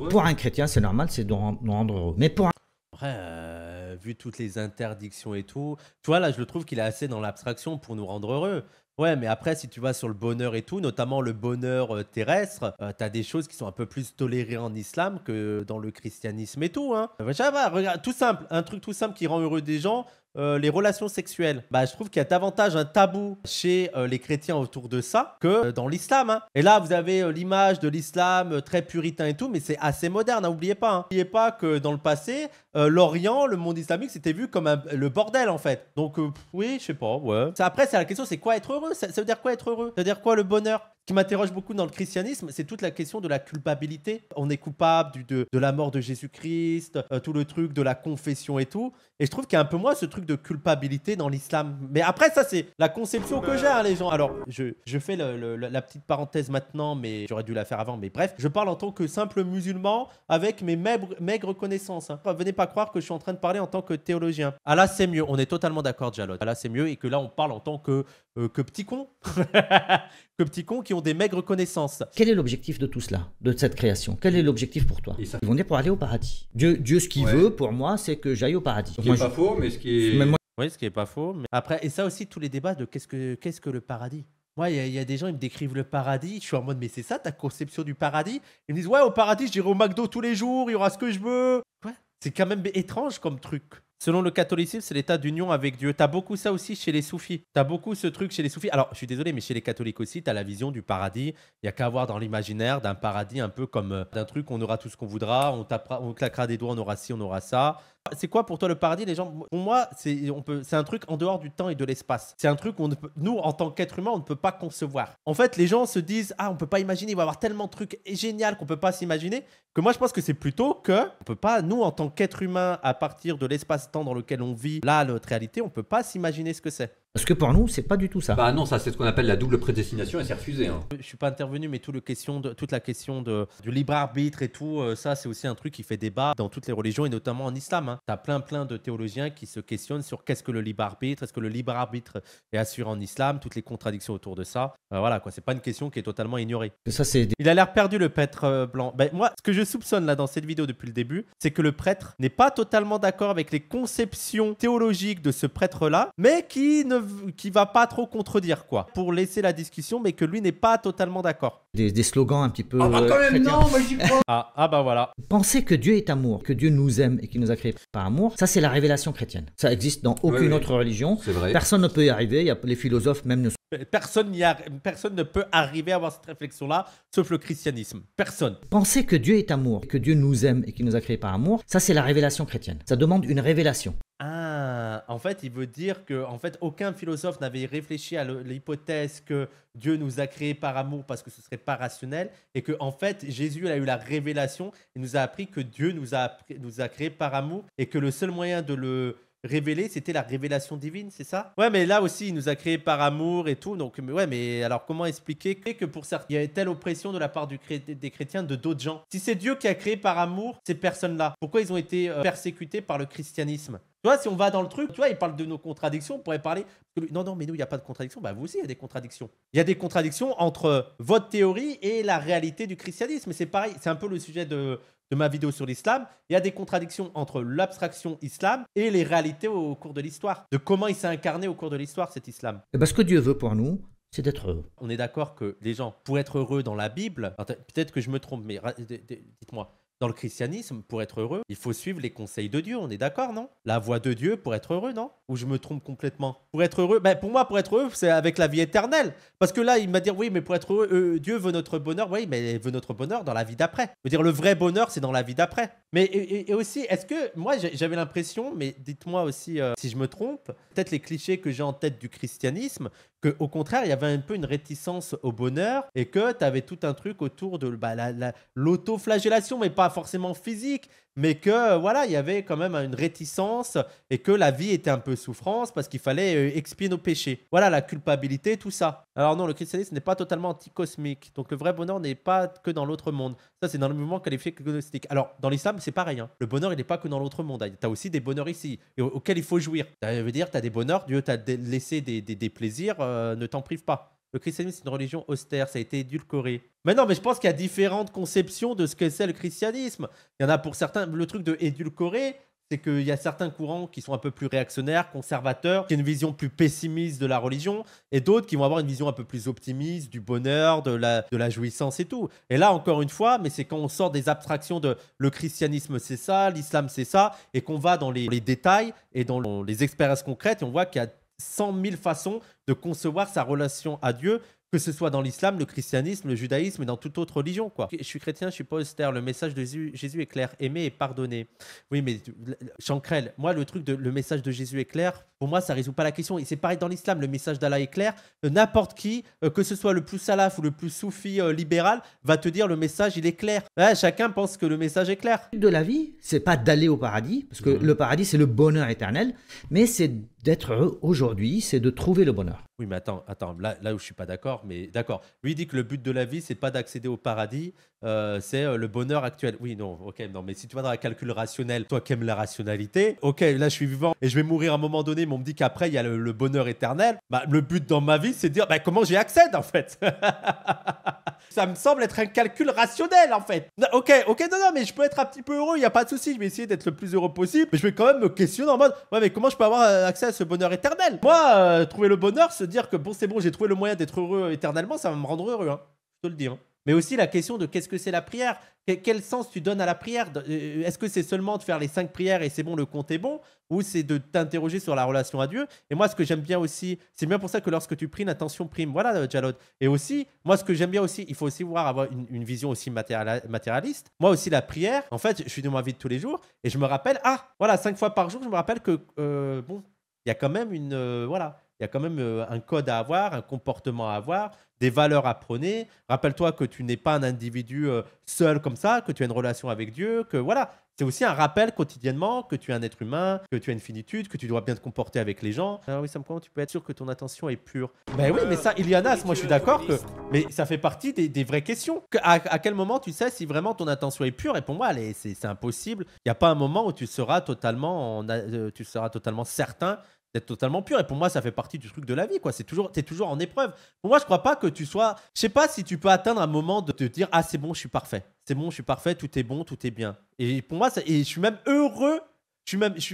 Pour un chrétien, c'est normal, c'est de nous rendre heureux. Mais pour un... Après, euh, vu toutes les interdictions et tout, tu vois, là, je le trouve qu'il est assez dans l'abstraction pour nous rendre heureux. Ouais, mais après, si tu vas sur le bonheur et tout, notamment le bonheur euh, terrestre, tu euh, t'as des choses qui sont un peu plus tolérées en islam que dans le christianisme et tout. Hein. va, regarde, tout simple, un truc tout simple qui rend heureux des gens, euh, les relations sexuelles. Bah, je trouve qu'il y a davantage un tabou chez euh, les chrétiens autour de ça que euh, dans l'islam. Hein. Et là, vous avez l'image de l'islam très puritain et tout, mais c'est assez moderne, n'oubliez hein, pas. Hein. N'oubliez pas que dans le passé, l'Orient, le monde islamique, c'était vu comme le bordel en fait. Donc, oui, je sais pas, ouais. Après, c'est la question, c'est quoi être heureux ça, veut dire quoi être heureux Ça veut dire quoi le bonheur qui m'interroge beaucoup dans le christianisme, c'est toute la question de la culpabilité. On est coupable du, de, la mort de Jésus-Christ, euh, tout le truc de la confession et tout. Et je trouve qu'il y a un peu moins ce truc de culpabilité dans l'islam. Mais après, ça, c'est la conception que j'ai, hein, les gens. Alors, je, je fais la petite parenthèse maintenant, mais j'aurais dû la faire avant. Mais bref, je parle en tant que simple musulman avec mes maigres, connaissances. Hein. Venez pas croire que je suis en train de parler en tant que théologien. Ah là, c'est mieux. On est totalement d'accord, Jalot. Ah là, c'est mieux. Et que là, on parle en tant que, euh, que petit con. *laughs* que petit con qui ont des maigres connaissances. Quel est l'objectif de tout cela, de cette création Quel est l'objectif pour toi On Ils vont pour aller au paradis. Dieu, Dieu ce qu'il veut pour moi, c'est que j'aille au paradis. Ce qui n'est pas faux, mais ce qui est... Oui, ce qui n'est pas faux. Mais... Après, et ça aussi, tous les débats de qu'est-ce que, que le paradis moi, il y, a des gens, ils me décrivent le paradis. Je suis en mode, mais c'est ça ta conception du paradis Ils me disent, ouais, au paradis, j'irai au McDo tous les jours, il y aura ce que je veux. C'est quand même étrange comme truc. Selon le catholicisme, c'est l'état d'union avec Dieu. T'as beaucoup ça aussi chez les soufis. T'as beaucoup ce truc chez les soufis. Alors, je suis désolé, mais chez les catholiques aussi, t'as la vision du paradis. Il y a qu'à voir dans l'imaginaire d'un paradis un peu comme euh, d'un truc, on aura tout ce qu'on voudra, on, on claquera des doigts, on aura ci, on aura ça. C'est quoi pour toi le paradis Les gens, pour moi, c'est un truc en dehors du temps et de l'espace. C'est un truc qu'on nous en tant qu'être humain, on ne peut pas concevoir. En fait, les gens se disent ah, on ne peut pas imaginer, il va y avoir tellement de trucs génial qu'on ne peut pas s'imaginer. Que moi, je pense que c'est plutôt que on peut pas nous en tant qu'être humain, à partir de l'espace-temps dans lequel on vit, là, notre réalité, on ne peut pas s'imaginer ce que c'est. Parce que pour nous, c'est pas du tout ça. Bah non, ça c'est ce qu'on appelle la double prédestination et c'est refusé. Hein. Je suis pas intervenu, mais le question de, toute la question de, du libre arbitre et tout, euh, ça c'est aussi un truc qui fait débat dans toutes les religions et notamment en islam. Hein. T'as plein plein de théologiens qui se questionnent sur qu'est-ce que le libre arbitre, est-ce que le libre arbitre est assuré en islam, toutes les contradictions autour de ça. Euh, voilà quoi, c'est pas une question qui est totalement ignorée. Ça, c'est... Il a l'air perdu le prêtre euh, blanc. Ben, moi, ce que je soupçonne là dans cette vidéo depuis le début, c'est que le prêtre n'est pas totalement d'accord avec les conceptions théologiques de ce prêtre là, mais qui ne qui va pas trop contredire, quoi, pour laisser la discussion, mais que lui n'est pas totalement d'accord. Des, slogans un petit peu. Ah, bah euh, quand même, non, moi j'y crois. ah, ah, bah voilà. Penser que Dieu est amour, que Dieu nous aime et qu'il nous a créés par amour, ça c'est la révélation chrétienne. Ça existe dans aucune autre religion. Vrai. Personne ne peut y arriver. les philosophes même ne Personne, n'y a, personne ne peut arriver à avoir cette réflexion-là, sauf le christianisme. Personne. Penser que Dieu est amour, que Dieu nous aime et qu'il nous a créés par amour, ça c'est la révélation chrétienne. Ça demande une révélation. Ah, en fait, il veut dire que, en fait, aucun philosophe n'avait réfléchi à l'hypothèse que Dieu nous a créés par amour parce que ce serait pas rationnel et que, en fait, Jésus a eu la révélation et nous a appris que Dieu nous a, nous a créés par amour et que le seul moyen de le révéler, c'était la révélation divine, c'est ça Ouais, mais là aussi, il nous a créés par amour et tout. Donc, mais ouais, mais alors comment expliquer que pour certains, il y avait telle oppression de la part des chrétiens de d'autres gens Si c'est Dieu qui a créé par amour ces personnes-là, pourquoi ils ont été euh, persécutés par le christianisme vois, si on va dans le truc, tu vois, il parle de nos contradictions, on pourrait parler. Non, non, mais nous, il n'y a pas de contradiction. Bah, vous aussi, il y a des contradictions. Il y a des contradictions entre votre théorie et la réalité du christianisme. c'est pareil, c'est un peu le sujet de, ma vidéo sur l'islam, il y a des contradictions entre l'abstraction islam et les réalités au cours de l'histoire, de comment il s'est incarné au cours de l'histoire cet islam. Et eh parce ben, que Dieu veut pour nous, c'est d'être heureux. On est d'accord que les gens, pour être heureux dans la Bible, peut-être que je me trompe, mais dites-moi, dans le christianisme, pour être heureux, il faut suivre les conseils de Dieu, on est d'accord, non La voie de Dieu pour être heureux, non Ou je me trompe complètement Pour être heureux, ben pour moi, pour être heureux, c'est avec la vie éternelle. Parce que là, il m'a dit, oui, mais pour être heureux, euh, Dieu veut notre bonheur, oui, mais il veut notre bonheur dans la vie d'après. Je veux dire, le vrai bonheur, c'est dans la vie d'après. Mais et, aussi, est-ce que, moi, j'avais l'impression, mais dites-moi aussi euh, si je me trompe, peut-être les clichés que j'ai en tête du christianisme, que au contraire, il y avait un peu une réticence au bonheur et que tu avais tout un truc autour de bah, lauto l'autoflagellation, mais pas forcément physique, mais que voilà, il y avait quand même une réticence et que la vie était un peu souffrance parce qu'il fallait euh, expier nos péchés. Voilà, la culpabilité, tout ça. Alors non, le christianisme n'est pas totalement anticosmique. Donc le vrai bonheur n'est pas que dans l'autre monde. Ça, c'est dans le mouvement qualifié gnostique. Alors dans l'islam, c'est pareil. Hein. Le bonheur, il n'est pas que dans l'autre monde. Tu as aussi des bonheurs ici auxquels il faut jouir. Ça veut dire, tu as des bonheurs, Dieu t'a laissé des, plaisirs, euh, ne t'en prive pas. Le christianisme, c'est une religion austère, ça a été édulcoré. Mais non, mais je pense qu'il y a différentes conceptions de ce que c'est le christianisme. Il y en a pour certains, le truc de c'est qu'il y a certains courants qui sont un peu plus réactionnaires, conservateurs, qui ont une vision plus pessimiste de la religion, et d'autres qui vont avoir une vision un peu plus optimiste du bonheur, de la, de la jouissance et tout. Et là, encore une fois, mais c'est quand on sort des abstractions de le christianisme c'est ça, l'islam c'est ça, et qu'on va dans les, les, détails et dans les expériences concrètes, et on voit qu'il y a 100 000 façons de concevoir sa relation à Dieu, que ce soit dans l'islam, le christianisme, le judaïsme et dans toute autre religion. Quoi. Je suis chrétien, je suis pas austère. Le message de Jésus est clair, aimer et pardonner. Oui, mais Chancrel, moi, le truc de le message de Jésus est clair, pour moi, ça résout pas la question. Et c'est pareil dans l'islam, le message d'Allah est clair. Euh, n'importe qui, euh, que ce soit le plus salaf ou le plus soufi euh, libéral, va te dire le message, il est clair. chacun pense que le message est clair. De la vie, c'est pas d'aller au paradis, parce que mhm. le paradis, c'est le bonheur éternel, mais c'est d'être aujourd'hui, c'est de trouver le bonheur. Oui, mais attends, attends, là, là où je suis pas d'accord, mais d'accord. Lui il dit que le but de la vie, c'est pas d'accéder au paradis, euh, c'est euh, le bonheur actuel. Oui, non, ok, non, mais si tu vas dans un calcul rationnel, toi qui aimes la rationalité, ok, là je suis vivant et je vais mourir à un moment donné, mais on me dit qu'après il y a le, bonheur éternel. Bah, le but dans ma vie, c'est de dire bah, comment j'y accède en fait. *laughs* Ça me semble être un calcul rationnel en fait. ok, ok, non, non, mais je peux être un petit peu heureux, il n'y a pas de souci, je vais essayer d'être le plus heureux possible, mais je vais quand même me questionner en mode ouais, mais comment je peux avoir euh, accès à ce bonheur éternel Moi, trouver le bonheur, c'est dire que bon, c'est bon, j'ai trouvé le moyen d'être heureux éternellement, ça va me rendre heureux, hein. je te le dis. Hein. Mais aussi la question de qu'est-ce que c'est la prière Quel sens tu donnes à la prière euh, Est-ce que c'est seulement de faire les cinq prières et c'est bon, le compte est bon Ou c'est de t'interroger sur la relation à Dieu Et moi, ce que j'aime bien aussi, c'est bien pour ça que lorsque tu pries, l'attention prime. Voilà, euh, Jalot. Et aussi, moi, ce que j'aime bien aussi, il faut aussi voir avoir une, vision aussi matérialiste. Moi aussi, la prière, en fait, je suis dans ma vie de tous les jours et je me rappelle, ah, voilà, cinq fois par jour, je me rappelle que, euh, bon, il y a quand même une. voilà il y a quand même euh, un code à avoir, un comportement à avoir, des valeurs à prôner. Rappelle-toi que tu n'es pas un individu euh, seul comme ça, que tu as une relation avec Dieu, que voilà. C'est aussi un rappel quotidiennement que tu es un être humain, que tu as une finitude, que tu dois bien te comporter avec les gens. Ah oui, ça me prend tu peux être sûr que ton attention est pure. Ben oui, mais ça, Ilianas, moi je suis d'accord que. Mais ça fait partie des, vraies questions. À, quel moment tu sais si vraiment ton attention est pure Et pour moi, c'est impossible. Il n'y a pas un moment où tu seras totalement, euh, tu seras totalement certain totalement pur. Et pour moi, ça fait partie du truc de la vie, quoi. C'est toujours, t'es toujours en épreuve. Pour moi, je crois pas que tu sois. Je sais pas si tu peux atteindre un moment de te dire ah c'est bon, je suis parfait. C'est bon, je suis parfait. Tout est bon, tout est bien. Et pour moi, ça... et je suis même heureux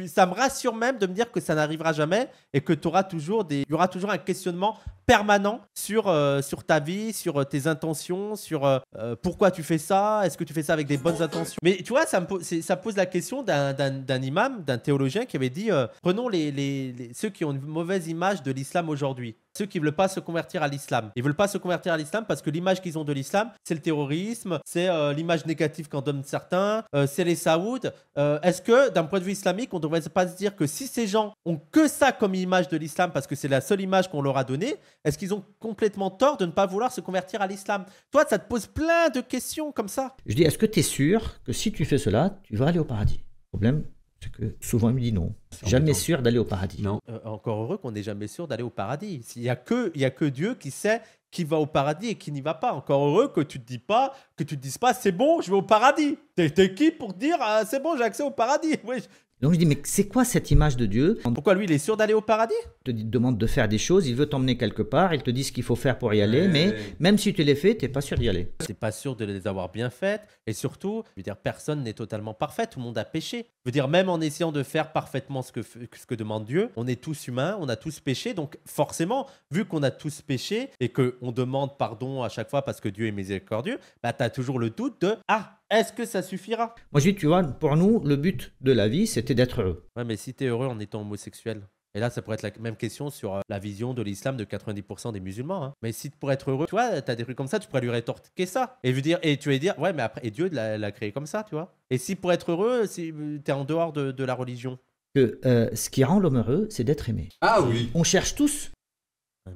ça me rassure même de me dire que ça n'arrivera jamais et que tu auras toujours y aura toujours un questionnement permanent sur, euh, sur ta vie, sur euh, tes intentions, sur euh, pourquoi tu fais ça, est-ce que tu fais ça avec des bonnes intentions. Mais tu vois, ça, pose, ça pose la question d'un imam, d'un théologien qui avait dit prenons les, ceux qui ont une mauvaise image de l'islam aujourd'hui ceux qui veulent pas se convertir à l'islam. Ils veulent pas se convertir à l'islam parce que l'image qu'ils ont de l'islam, c'est le terrorisme, c'est euh, l'image négative qu'en donnent certains, euh, c'est les saouds. Euh, est-ce que d'un point de vue islamique, on ne devrait pas se dire que si ces gens ont que ça comme image de l'islam parce que c'est la seule image qu'on leur a donnée, est-ce qu'ils ont complètement tort de ne pas vouloir se convertir à l'islam Toi, ça te pose plein de questions comme ça. Je dis, est-ce que tu es sûr que si tu fais cela, tu vas aller au paradis Problème, que souvent, il me dit non. Euh, jamais sûr d'aller au paradis. Non. encore heureux qu'on n'est jamais sûr d'aller au paradis. Il n'y a, que, y a que Dieu qui sait qui va au paradis et qui n'y va pas. Encore heureux que tu ne dis pas, que tu te dises pas, c'est bon, je vais au paradis. T'es qui pour dire, euh, c'est bon, j'ai accès au paradis. *laughs* Oui, donc je dis, mais c'est quoi cette image de Dieu Pourquoi lui, il est sûr d'aller au paradis Il te demande de faire des choses, il veut t'emmener quelque part, il te dit ce qu'il faut faire pour y aller, mais, même si tu les fais, tu n'es pas sûr d'y aller. Tu n'es pas sûr de les avoir bien faites, et surtout, je dire, personne n'est totalement parfait, tout le monde a péché. Je veux dire, même en essayant de faire parfaitement ce que, ce que demande Dieu, on est tous humains, on a tous péché, donc forcément, vu qu'on a tous péché et qu'on demande pardon à chaque fois parce que Dieu est miséricordieux, bah, tu as toujours le doute de, ah, est-ce que ça suffira Moi, je dis, tu vois, pour nous, le but de la vie, c'était d'être heureux. Ouais, mais si tu es heureux en étant homosexuel, et là, ça pourrait être la même question sur euh, la vision de l'islam de 90% des musulmans. Hein. Mais si pour être heureux, tu vois, t'as des trucs comme ça, tu pourrais lui rétorquer ça. Et, lui dire, et tu vas dire, ouais, mais après, et Dieu l'a créé comme ça, tu vois. Et si pour être heureux, si euh, t'es en dehors de, la religion. Que euh, ce qui rend l'homme heureux, c'est d'être aimé. Ah oui. On cherche tous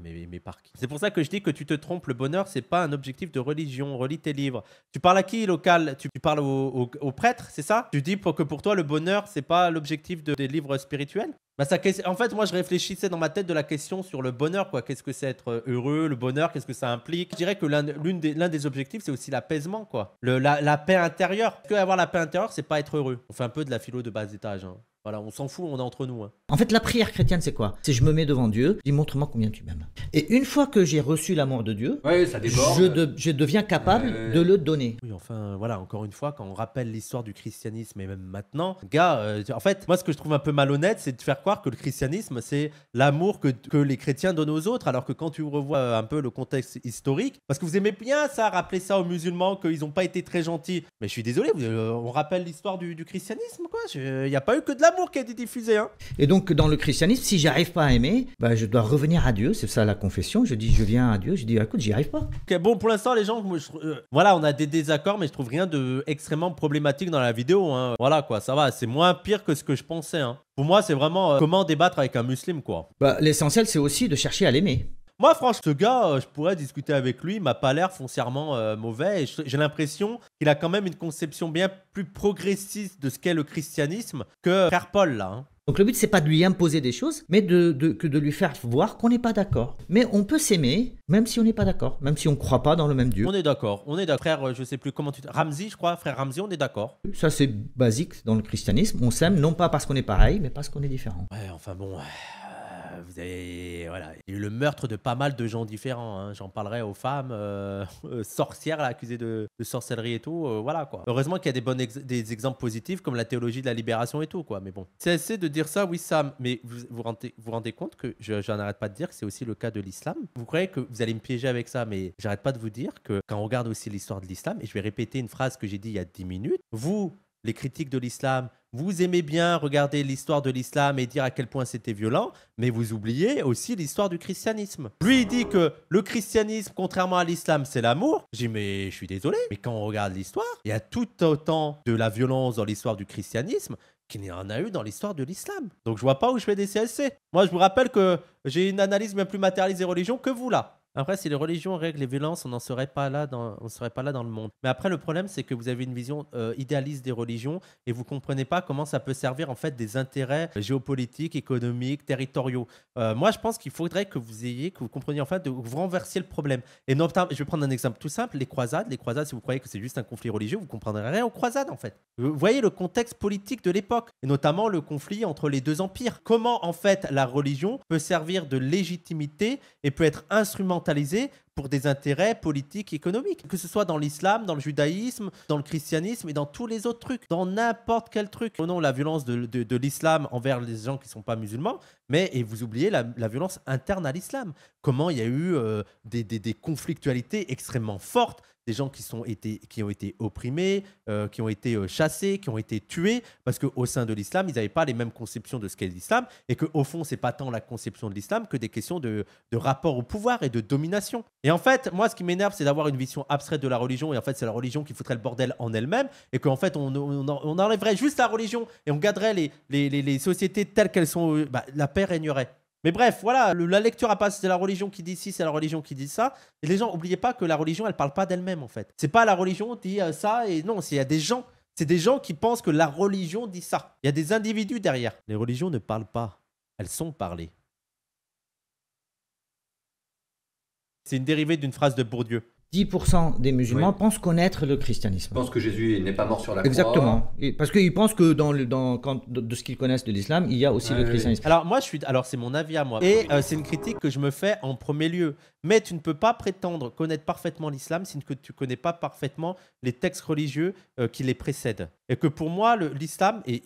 mais, par C'est pour ça que je dis que tu te trompes. Le bonheur, c'est pas un objectif de religion. Relis tes livres. Tu parles à qui local Tu parles aux prêtres, c'est ça Tu dis pour que pour toi, le bonheur, c'est pas l'objectif de, des livres spirituels bah, en fait, moi, je réfléchissais dans ma tête de la question sur le bonheur. quoi. Qu'est-ce que c'est être euh, heureux, le bonheur, qu'est-ce que ça implique Je dirais que l'un des, objectifs, c'est aussi l'apaisement, quoi. la, paix intérieure. Parce que avoir la paix intérieure, c'est pas être heureux. On fait un peu de la philo de bas étage. Hein. Voilà, on s'en fout, on est entre nous. Hein. En fait, la prière chrétienne, c'est quoi C'est je me mets devant Dieu, dis montre-moi combien tu m'aimes. Et une fois que j'ai reçu l'amour de Dieu, je, deviens capable de le donner. Oui, enfin, voilà, encore une fois, quand on rappelle l'histoire du christianisme et même maintenant, gars, euh, en fait, moi, ce que je trouve un peu malhonnête, c'est de faire que le christianisme, c'est l'amour que, que, les chrétiens donnent aux autres, alors que quand tu revois euh, un peu le contexte historique, parce que vous aimez bien ça, rappeler ça aux musulmans, qu'ils n'ont pas été très gentils. Mais je suis désolé, euh, on rappelle l'histoire du, christianisme, quoi. Il n'y a pas eu que de l'amour qui a été diffusé. Hein. Et donc, dans le christianisme, si j'arrive pas à aimer, bah, je dois revenir à Dieu, c'est ça la confession. Je dis, je viens à Dieu, je dis, ah, écoute, j'y arrive pas. Okay, bon, pour l'instant, les gens, euh, voilà, on a des désaccords, mais je trouve rien de extrêmement problématique dans la vidéo. Hein. Voilà, quoi, ça va, c'est moins pire que ce que je pensais. Hein. Pour moi, c'est vraiment euh, comment débattre avec un musulman, quoi. Bah, L'essentiel, c'est aussi de chercher à l'aimer. Moi, franchement, ce gars, euh, je pourrais discuter avec lui. Il m'a pas l'air foncièrement euh, mauvais. j'ai l'impression qu'il a quand même une conception bien plus progressiste de ce qu'est le christianisme que Frère Paul, là. Hein. Donc le but, c'est pas de lui imposer des choses, mais de, de que de lui faire voir qu'on n'est pas d'accord. Mais on peut s'aimer, même si on n'est pas d'accord, même si on ne croit pas dans le même Dieu. On est d'accord, on est d'accord. Frère, euh, je sais plus comment tu... Ramzi, je crois, frère Ramzi, on est d'accord. Ça, c'est basique dans le christianisme. On s'aime non pas parce qu'on est pareil, mais parce qu'on est différent. Ouais, enfin bon vous avez, voilà, eu le meurtre de pas mal de gens différents. Hein. J'en parlerai aux femmes, euh, *laughs* sorcières accusées de, sorcellerie et tout. Euh, voilà quoi. Heureusement qu'il y a des, bonnes des exemples positifs comme la théologie de la libération et tout quoi. Mais bon, cessez de dire ça, oui Sam. Mais vous vous rendez, vous rendez compte que j'en arrête pas de dire que c'est aussi le cas de l'islam. Vous croyez que vous allez me piéger avec ça, mais j'arrête pas de vous dire que quand on regarde aussi l'histoire de l'islam, et je vais répéter une phrase que j'ai dit il y a 10 minutes, vous les critiques de l'islam, vous aimez bien regarder l'histoire de l'islam et dire à quel point c'était violent, mais vous oubliez aussi l'histoire du christianisme. Lui, il dit que le christianisme, contrairement à l'islam, c'est l'amour. J'ai mais je suis désolé, mais quand on regarde l'histoire, il y a tout autant de la violence dans l'histoire du christianisme qu'il n'y en a eu dans l'histoire de l'islam. Donc je vois pas où je fais des CLC. Moi, je vous rappelle que j'ai une analyse même plus matérialiste des religions que vous là. Après, si les religions règlent les violences, on n'en serait pas là dans, on serait pas là dans le monde. Mais après, le problème, c'est que vous avez une vision euh, idéaliste des religions et vous comprenez pas comment ça peut servir en fait des intérêts géopolitiques, économiques, territoriaux. Euh, moi, je pense qu'il faudrait que vous ayez, que vous compreniez en fait, de, vous renversiez le problème. Et notamment, je vais prendre un exemple tout simple les croisades. Les croisades, si vous croyez que c'est juste un conflit religieux, vous comprendrez rien aux croisades en fait. Vous voyez le contexte politique de l'époque et notamment le conflit entre les deux empires. Comment en fait la religion peut servir de légitimité et peut être instrumentale pour des intérêts politiques, économiques, que ce soit dans l'islam, dans le judaïsme, dans le christianisme et dans tous les autres trucs, dans n'importe quel truc. Au la violence de, l'islam envers les gens qui ne sont pas musulmans, mais et vous oubliez la, violence interne à l'islam. Comment il y a eu euh, des conflictualités extrêmement fortes des gens qui, sont été, qui ont été opprimés, euh, qui ont été euh, chassés, qui ont été tués, parce qu'au sein de l'islam, ils n'avaient pas les mêmes conceptions de ce qu'est l'islam, et qu'au fond, c'est pas tant la conception de l'islam que des questions de, de, rapport au pouvoir et de domination. Et en fait, moi, ce qui m'énerve, c'est d'avoir une vision abstraite de la religion, et en fait, c'est la religion qui foutrait le bordel en elle-même, et qu'en fait, on, on, enlèverait juste la religion, et on garderait les, les, sociétés telles qu'elles sont, euh, bah, la paix régnerait. Mais bref, voilà, la lecture à pas, c'est la religion qui dit ci, c'est la religion qui dit ça. Et les gens, n'oubliez pas que la religion, elle parle pas d'elle-même en fait. C'est pas la religion qui dit euh, ça et non, il y a des gens, c'est des gens qui pensent que la religion dit ça. Il y a des individus derrière. Les religions ne parlent pas, elles sont parlées. C'est une dérivée d'une phrase de Bourdieu. 10% des musulmans pensent connaître le christianisme. Ils pensent que Jésus n'est pas mort sur la croix. Exactement. parce qu'ils pensent que dans, de ce qu'ils connaissent de l'islam, il y a aussi le christianisme. Alors moi, je suis, alors c'est mon avis à moi. Et euh, c'est une critique que je me fais en premier lieu. Mais tu ne peux pas prétendre connaître parfaitement l'islam si tu ne connais pas parfaitement les textes religieux euh, qui les précèdent. Et que pour moi, l'islam, et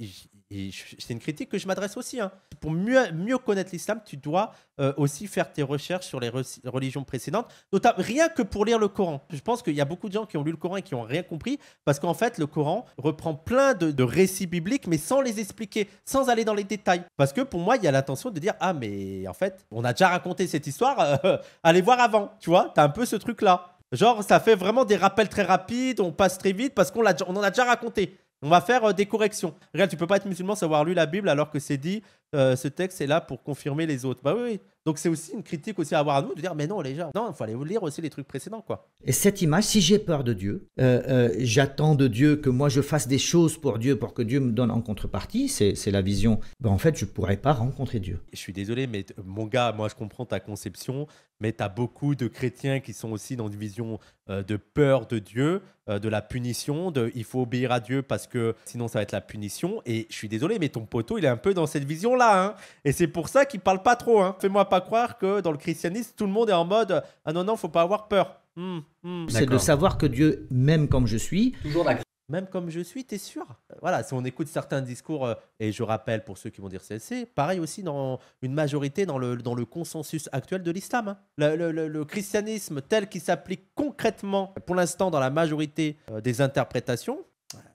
et c'est une critique que je m'adresse aussi. Hein. Pour mieux, connaître l'islam, tu dois euh, aussi faire tes recherches sur les religions précédentes, notamment rien que pour lire le Coran. Je pense qu'il y a beaucoup de gens qui ont lu le Coran et qui n'ont rien compris, parce qu'en fait, le Coran reprend plein de, récits bibliques, mais sans les expliquer, sans aller dans les détails. Parce que pour moi, il y a l'intention de dire Ah, mais en fait, on a déjà raconté cette histoire, euh, *laughs* allez voir avant. Tu vois, t'as un peu ce truc-là. Genre, ça fait vraiment des rappels très rapides, on passe très vite parce qu'on en a déjà raconté. On va faire euh, des corrections. Regarde, tu peux pas être musulman, savoir lire la Bible alors que c'est dit, euh, ce texte est là pour confirmer les autres. Bah oui, oui. Donc c'est aussi une critique aussi à avoir à nous de dire, mais non les gens, non, il faut aller lire aussi les trucs précédents quoi. Et cette image, si j'ai peur de Dieu, euh, j'attends de Dieu que moi je fasse des choses pour Dieu, pour que Dieu me donne en contrepartie, c'est la vision. Ben, en fait, je pourrais pas rencontrer Dieu. Je suis désolé, mais mon gars, moi je comprends ta conception, mais tu as beaucoup de chrétiens qui sont aussi dans une vision euh, de peur de Dieu, euh, de la punition, de il faut obéir à Dieu parce que sinon ça va être la punition. Et je suis désolé, mais ton poteau, il est un peu dans cette vision-là. Hein. et c'est pour ça qu'il parle pas trop. Hein. Fais-moi pas croire que dans le christianisme, tout le monde est en mode ah non, non, faut pas avoir peur. Hmm, hmm. C'est de savoir que Dieu même comme je suis. Toujours même comme je suis, t'es sûr Voilà, si on écoute certains discours, euh, et je rappelle pour ceux qui vont dire c'est pareil aussi dans une majorité dans le, dans le consensus actuel de l'islam. Hein. Le, christianisme tel qu'il s'applique concrètement pour l'instant dans la majorité euh, des interprétations,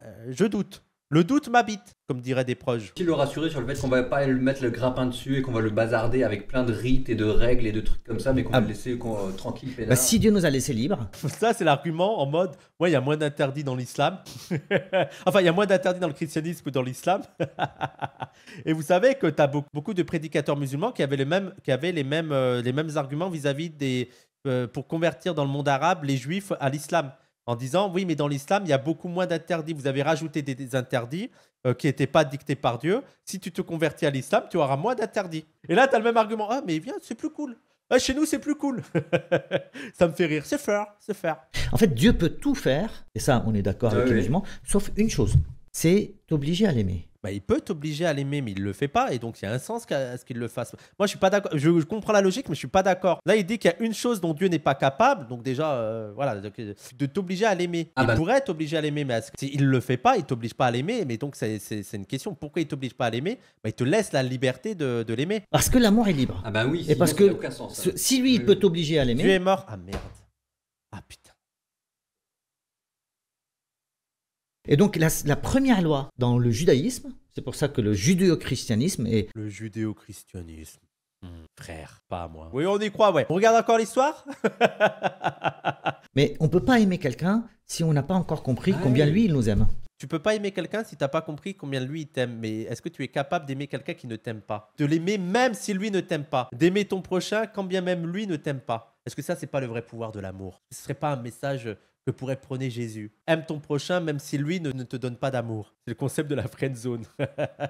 euh, je doute. Le doute m'habite, comme diraient des proches. Qui le rassurer sur le fait qu'on va pas le mettre le grappin dessus et qu'on va le bazarder avec plein de rites et de règles et de trucs comme ça, mais qu'on ah. va le laisser euh, tranquille. Bah, si Dieu nous a laissé libres. *laughs* Ça, c'est l'argument en mode ouais, il y a moins d'interdits dans l'islam. *laughs* enfin, il y a moins d'interdits dans le christianisme que dans l'islam. *laughs* et vous savez que tu as beaucoup de prédicateurs musulmans qui avaient, le même, qui avaient les, mêmes, euh, les mêmes arguments vis-à-vis des. Euh, pour convertir dans le monde arabe les juifs à l'islam en disant oui, mais dans l'islam, il y a beaucoup moins d'interdits. Vous avez rajouté des, interdits euh, qui n'étaient pas dictés par Dieu. Si tu te convertis à l'islam, tu auras moins d'interdits. Et là, tu as le même argument. Ah, mais viens, c'est plus cool. Ah, chez nous, c'est plus cool. *laughs* ça me fait rire. C'est faire, c'est faire. En fait, Dieu peut tout faire, et ça, on est d'accord ah avec oui. les sauf une chose c'est t'obliger à l'aimer. Bah, il peut t'obliger à l'aimer, mais il le fait pas, et donc il y a un sens à ce qu'il le fasse. Moi, je suis pas d'accord. Je, comprends la logique, mais je suis pas d'accord. Là, il dit qu'il y a une chose dont Dieu n'est pas capable, donc déjà, euh, voilà, de, t'obliger à l'aimer. Ah il bah. pourrait t'obliger à l'aimer, mais il le fait pas, il t'oblige pas à l'aimer, mais donc c'est une question. Pourquoi il t'oblige pas à l'aimer bah, Il te laisse la liberté de, l'aimer. Parce que l'amour est libre. Ah bah oui. Et parce que hein. si lui, il peut t'obliger à l'aimer. Dieu est mort. Ah merde. Et donc la, la première loi dans le judaïsme, c'est pour ça que le judéo-christianisme est... Le judéo-christianisme. Hmm, frère, pas moi. Oui, on y croit, ouais. On regarde encore l'histoire *laughs* Mais on peut pas aimer quelqu'un si on n'a pas encore compris combien lui, il nous aime. Tu peux pas aimer quelqu'un si t'as pas compris combien lui il t'aime. Mais est-ce que tu es capable d'aimer quelqu'un qui ne t'aime pas De l'aimer même si lui ne t'aime pas. D'aimer ton prochain quand bien même lui ne t'aime pas. Est-ce que ça, c'est pas le vrai pouvoir de l'amour Ce serait pas un message que pourrait prôner Jésus. Aime ton prochain même si lui ne, te donne pas d'amour. C'est le concept de la friend zone.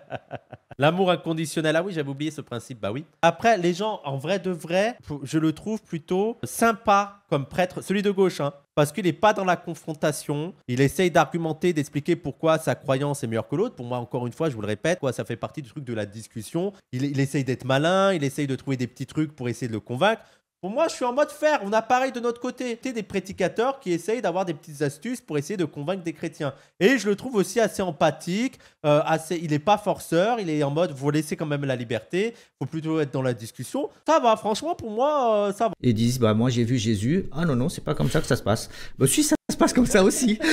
*laughs* L'amour inconditionnel. Ah oui, j'avais oublié ce principe. Bah oui. Après, les gens, en vrai de vrai, je le trouve plutôt sympa comme prêtre, celui de gauche, hein. parce qu'il n'est pas dans la confrontation. Il essaye d'argumenter, d'expliquer pourquoi sa croyance est meilleure que l'autre. Pour moi, encore une fois, je vous le répète, quoi, ça fait partie du truc de la discussion. il essaye d'être malin, il essaye de trouver des petits trucs pour essayer de le convaincre. Pour moi, je suis en mode faire. On a pareil de notre côté. T'es des prédicateurs qui essayent d'avoir des petites astuces pour essayer de convaincre des chrétiens. Et je le trouve aussi assez empathique. Euh, assez, il n'est pas forceur. Il est en mode, vous laissez quand même la liberté. Faut plutôt être dans la discussion. Ça va, franchement, pour moi, euh, ça va. Ils disent, bah moi j'ai vu Jésus. Ah non, non, c'est pas comme ça que ça se passe. Bah si, ça se passe comme ça aussi. *laughs*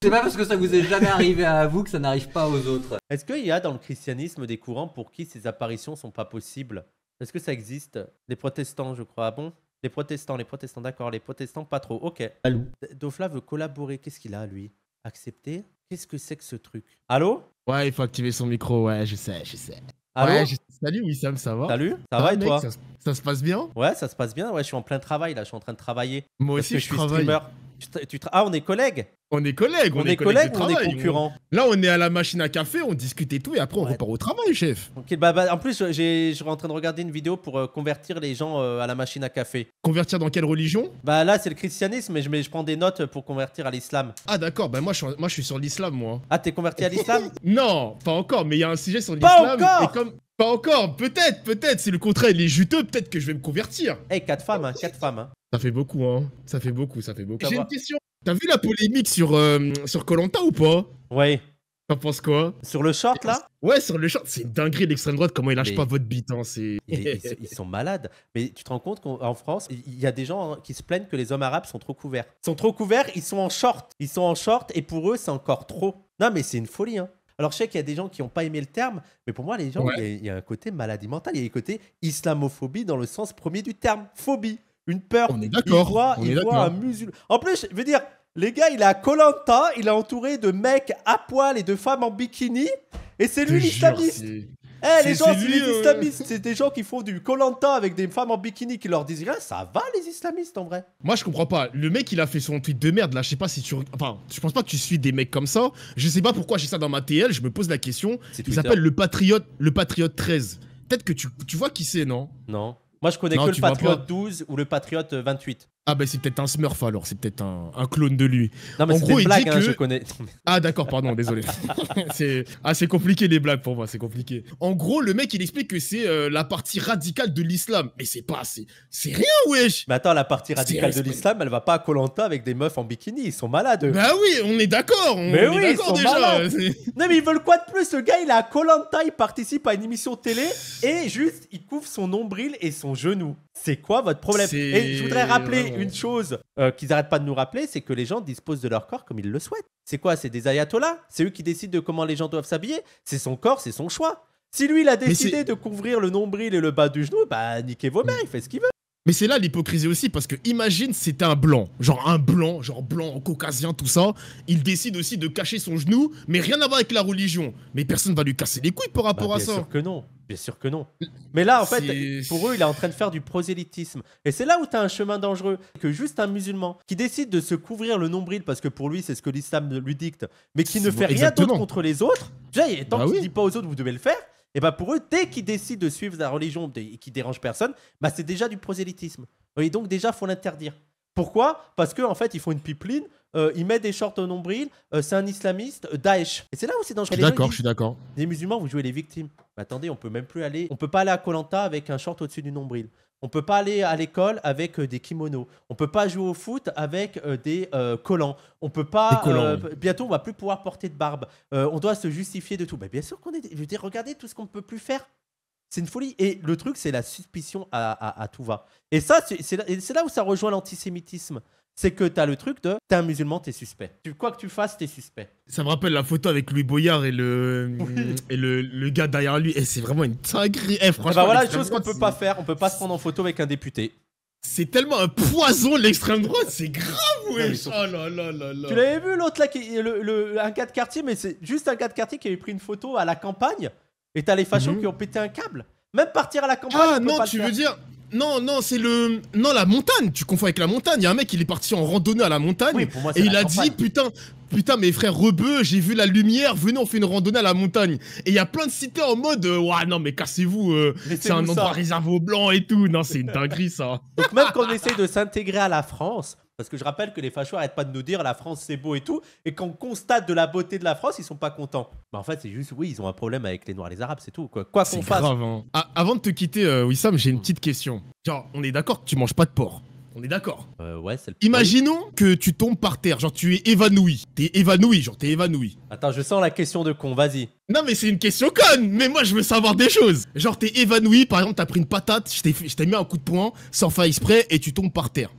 c'est pas parce que ça vous est jamais arrivé à vous que ça n'arrive pas aux autres. Est-ce qu'il y a dans le christianisme des courants pour qui ces apparitions sont pas possibles est-ce que ça existe Les protestants, je crois. Ah bon Les protestants, les protestants, d'accord. Les protestants, pas trop. Ok. Allô Dofla veut collaborer. Qu'est-ce qu'il a, lui Accepter Qu'est-ce que c'est que ce truc Allô Ouais, il faut activer son micro. Ouais, je sais, je sais. Allô ouais, Salut Wissam, ça va Salut, ça ah, va et toi ça, se passe bien Ouais, ça se passe bien. Ouais, je suis en plein travail là, je suis en train de travailler. Moi aussi, je, suis travaille. streamer ah, on est collègues on est collègues, on, est, collègues, est concurrents. Là, on est à la machine à café, on discute et tout, et après, on repart au travail, chef. Bah, bah, en plus, euh, je suis en train de regarder une vidéo pour euh, convertir les gens euh, à la machine à café. Convertir dans quelle religion Bah là, c'est le christianisme, mais je, prends des notes pour convertir à l'islam. Ah d'accord, bah moi je, suis, sur l'islam, moi. Ah, t'es converti à l'islam *laughs* Non, pas encore, mais il y a un sujet sur l'islam. Pas encore Pas encore, peut-être, peut-être, c'est le contraire, il est juteux, peut-être que je vais me convertir. Eh, hey, quatre femmes, hein, quatre femmes. Hein. Ça fait beaucoup, hein. Ça fait beaucoup, ça fait beaucoup. J'ai une question. T'as vu la polémique sur euh, sur ou pas Ouais. T'en penses quoi Sur le short là Ouais, sur le short, c'est une dinguerie l'extrême droite, comment ils lâchent pas votre bite. Hein, *laughs* ils, sont malades. Mais tu te rends compte qu'en France, il y a des gens hein, qui se plaignent que les hommes arabes sont trop couverts. Ils sont trop couverts, ils sont en short. Ils sont en short et pour eux, c'est encore trop. Non, mais c'est une folie. Hein. Alors, je sais qu'il y a des gens qui n'ont pas aimé le terme, mais pour moi, les gens, il, y a, un côté maladie mentale, il y a un côté islamophobie dans le sens premier du terme, phobie une peur. On est d'accord. Il voit, un musulman. En plus, je veux dire, les gars, il a à Colanta, il est entouré de mecs à poil et de femmes en bikini, et c'est lui l'islamiste. Eh, les gens, les euh, *laughs* c'est des gens qui font du Colanta avec des femmes en bikini qui leur disent Ça va, les islamistes, en vrai Moi, je comprends pas. Le mec, il a fait son tweet de merde, là. Je sais pas si tu. Enfin, je pense pas que tu suis des mecs comme ça. Je sais pas pourquoi j'ai ça dans ma TL. Je me pose la question. Il s'appelle le Patriote, le Patriote 13. Peut-être que tu, tu vois qui c'est, non Non. Moi, je connais que le Patriote 12 ou le Patriote 28. Euh, ah bah c'est peut-être un Smurf alors, c'est peut-être un, clone de lui. Non mais en gros, hein, que... je connais. Ah d'accord, pardon, désolé. *laughs* Ah, c'est compliqué les blagues pour moi, c'est compliqué. En gros, le mec il explique que c'est euh, la partie radicale de l'islam, mais c'est pas assez c'est rien wesh. Mais attends, la partie radicale de l'islam, elle va pas à Colanta avec des meufs en bikini, ils sont malades. Bah oui, on est d'accord, on, est d'accord déjà. *laughs* non mais ils veulent quoi de plus ce gars, il est à Colanta, il participe à une émission télé et juste il couvre son nombril et son genou. C'est quoi votre problème Et je voudrais rappeler une chose euh, qu'ils n'arrêtent pas de nous rappeler, c'est que les gens disposent de leur corps comme ils le souhaitent. C'est quoi C'est des ayatollahs C'est eux qui décident de comment les gens doivent s'habiller C'est son corps, c'est son choix. Si lui, il a décidé de couvrir le nombril et le bas du genou, bah niquez vos mères, il fait ce qu'il veut. Mais c'est là l'hypocrisie aussi, parce que imagine c'était un blanc, genre un blanc, genre blanc, caucasien, tout ça. Il décide aussi de cacher son genou, mais rien à voir avec la religion. Mais personne va lui casser les couilles par bah, rapport à ça. Bien sûr que non, bien sûr que non. Mais là, en fait, pour eux, il est en train de faire du prosélytisme. Et c'est là où t'as un chemin dangereux, que juste un musulman qui décide de se couvrir le nombril, parce que pour lui, c'est ce que l'islam lui dicte, mais qui ne fait rien d'autre contre les autres, déjà, tant bah qu'il dit pas aux autres, vous devez le faire. Et bah pour eux, dès qu'ils décident de suivre la religion et qui dérange personne, bah c'est déjà du prosélytisme. Et donc déjà, faut l'interdire. Pourquoi Parce qu'en en fait, ils font une pipeline euh, il met des shorts au nombril, euh, c'est un islamiste, Daech. Daesh. Et c'est là où c'est dangereux. D'accord, je suis d'accord. Les musulmans, vous jouez les victimes. attendez, on peut même plus aller, on peut pas aller à Colanta avec un short au-dessus du nombril. On peut pas aller à l'école avec euh, des kimonos. On peut pas jouer au foot avec des collants. On peut pas. Bientôt, on va plus pouvoir porter de barbe. on doit se justifier de tout. Mais bien sûr qu'on est. Je veux dire, regardez tout ce qu'on ne peut plus faire. C'est une folie. Et le truc, c'est la suspicion à, tout va. Et ça, c'est là où ça rejoint l'antisémitisme c'est que t'as le truc de t'es un musulman, t'es suspect. Tu, quoi que tu fasses, t'es suspect. Ça me rappelle la photo avec Louis Boyard et le, et le, le, gars derrière lui. Et eh, c'est vraiment une dinguerie. Eh, franchement, bah voilà, chose qu'on peut pas faire. On peut pas se prendre en photo avec un député. C'est tellement un poison l'extrême droite, c'est grave, wesh! Ouais. Oh là là là là! Tu l'avais vu l'autre là, qui, le, un gars de quartier, mais c'est juste un gars de quartier qui avait pris une photo à la campagne, et t'as les fachos mhm. qui ont pété un câble. Même partir à la campagne. Ah non, tu veux dire non, non, c'est le. Non, la montagne. Tu confonds avec la montagne. Il y a un mec, il est parti en randonnée à la montagne. et il a dit Putain, Putain, mes frères rebeu, j'ai vu la lumière, venez, on fait une randonnée à la montagne. Et il y a plein de cités en mode, euh, ouah, non, mais cassez-vous, euh, c'est un endroit réservé aux blancs et tout. Non, c'est une dinguerie, ça. Donc, même qu'on essaie de s'intégrer à la France, parce que je rappelle que les fachos n'arrêtent pas de nous dire la France c'est beau et tout, et qu'on constate de la beauté de la France, ils sont pas contents. Bah en fait, c'est juste, oui, ils ont un problème avec les Noirs et les Arabes, c'est tout. Quoi qu'on fasse. Grave, hein. ah, avant de te quitter, euh, Wissam, j'ai une petite question. Genre, on est d'accord que tu manges pas de porc on est d'accord. Euh, ouais, c'est le Imaginons que tu tombes par terre, genre tu es évanoui. T'es évanoui, genre t'es évanoui. Attends, je sens la question de con, vas-y. Non mais c'est une question conne, mais moi je veux savoir des choses. Genre t'es évanoui, par exemple t'as pris une patate, je t'ai mis un coup de poing sans faille exprès et tu tombes par terre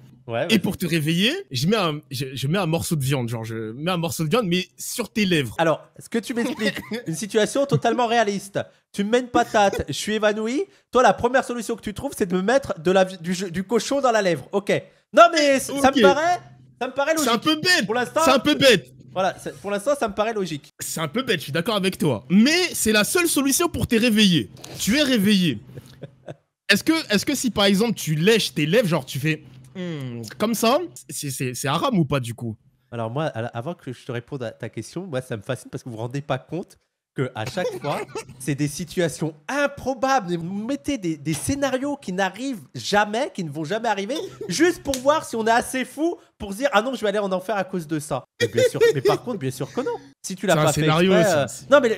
et pour te réveiller, je mets, un, je, mets un morceau de viande, genre je mets un morceau de viande, mais sur tes lèvres. Alors, ce que tu m'expliques, *laughs* une situation totalement réaliste. Tu me mets une patate, je suis évanoui. Toi, la première solution que tu trouves, c'est de me mettre de la, du, du cochon dans la lèvre. Ok. Non, mais ça me paraît, ça me paraît logique. C'est un peu bête. Pour l'instant, c'est un peu bête. Voilà, pour l'instant, ça me paraît logique. C'est un peu bête, je suis d'accord avec toi. Mais c'est la seule solution pour te réveiller. Tu es réveillé. *laughs* Est-ce que, est que si par exemple tu lèches tes lèvres, genre tu fais Hmm. comme ça, c'est haram ou pas du coup Alors moi, avant que je te réponde à ta question, moi ça me fascine parce que vous vous rendez pas compte que à chaque fois, *laughs* c'est des situations improbables. Vous mettez des, scénarios qui n'arrivent jamais, qui ne vont jamais arriver, juste pour voir si on est assez fou pour dire ah non, je vais aller en enfer à cause de ça. Mais, bien sûr, mais par contre, bien sûr que non. Si tu l'as pas un scénario, aussi euh, non mais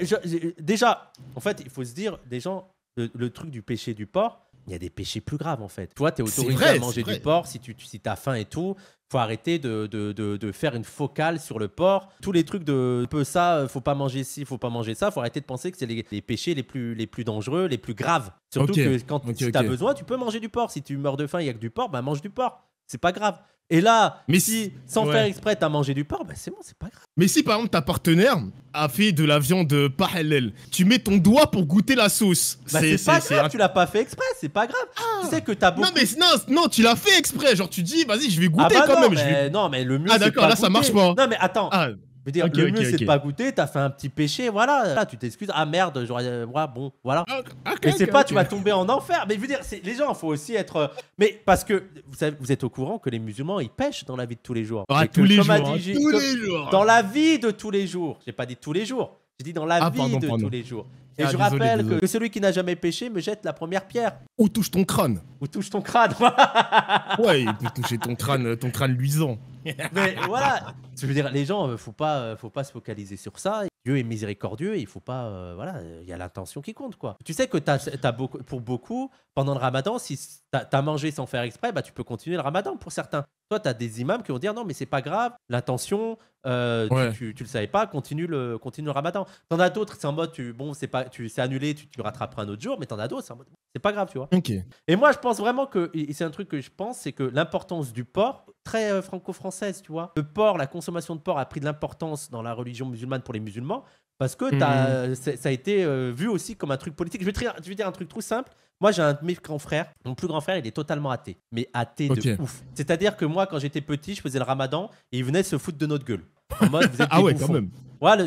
déjà, en fait, il faut se dire, des gens, le, le truc du péché du porc, il y a des péchés plus graves en fait. Toi, tu es autorisé à manger du porc si tu si as faim et tout. Faut arrêter de, de, faire une focale sur le porc. Tous les trucs de peu ça, euh, faut pas manger ci, faut pas manger ça. Faut arrêter de penser que c'est les, péchés les plus, les plus dangereux, les plus graves. Surtout que quand tu as besoin, tu peux manger du porc. Si tu meurs de faim, il y a que du porc, bah mange du porc. C'est pas grave. Et là, si, sans faire exprès, t'as mangé du porc, bah c'est bon, c'est pas grave. Mais si par exemple ta partenaire a fait de la viande parallèle, tu mets ton doigt pour goûter la sauce. Bah, c'est pas grave, tu l'as pas fait exprès, c'est pas grave. Ah. Tu sais que t'as beaucoup. Non mais non, tu l'as fait exprès, genre tu dis vas-y je vais goûter ah bah quand même. Non mais le mieux. Ah d'accord, là ça marche pas. Non mais attends. Ah veux dire, le mieux, c'est de pas goûter, t'as fait un petit péché, voilà, tu t'excuses, ah merde, j'aurais. Euh, bon, voilà. Ah, mais c'est pas, tu vas tomber en enfer. Mais je veux dire, les gens, faut aussi être. Euh, mais parce que vous, savez, vous, êtes au courant que les musulmans, ils pêchent dans la vie de tous les jours. Dans la vie de tous les jours. J'ai pas dit tous les jours, j'ai dit dans la ah, vie de tous les jours. Et ah, je rappelle Que, celui qui n'a jamais péché me jette la première pierre. Ou touche ton crâne. Ou touche ton crâne. *laughs* ouais, il peut toucher ton crâne, ton crâne luisant. *laughs* Mais voilà, je veux dire, les gens, euh, faut pas, euh, faut pas se focaliser sur ça. Dieu est miséricordieux, il faut pas, euh, voilà, il y a l'intention qui compte, quoi. Tu sais que as, beaucoup, pour beaucoup, pendant le ramadan, si tu as, mangé sans faire exprès, bah tu peux continuer le ramadan pour certains. Toi, tu as des imams qui vont dire non, mais c'est pas grave, l'intention, euh, tu, le savais pas, continue le, continue le ramadan. T'en as d'autres, c'est en mode, tu, bon, c'est pas, tu, c'est annulé, tu, tu, rattraperas un autre jour, mais t'en as d'autres, c'est en c'est pas grave, tu vois. ok Et moi, je pense vraiment que, c'est un truc que je pense, c'est que l'importance du porc, très euh, franco-française, tu vois. Le porc, la consommation de porc a pris de l'importance dans la religion musulmane pour les musulmans, parce que mmh. ça a été euh, vu aussi comme un truc politique. Je vais, te, dire un truc trop simple. Moi, j'ai un de mes grands frères. Mon plus grand frère, il est totalement athée. Mais athée de ouf. C'est-à-dire que moi, quand j'étais petit, je faisais le ramadan et il venait se foutre de notre gueule ah ouais, quand même.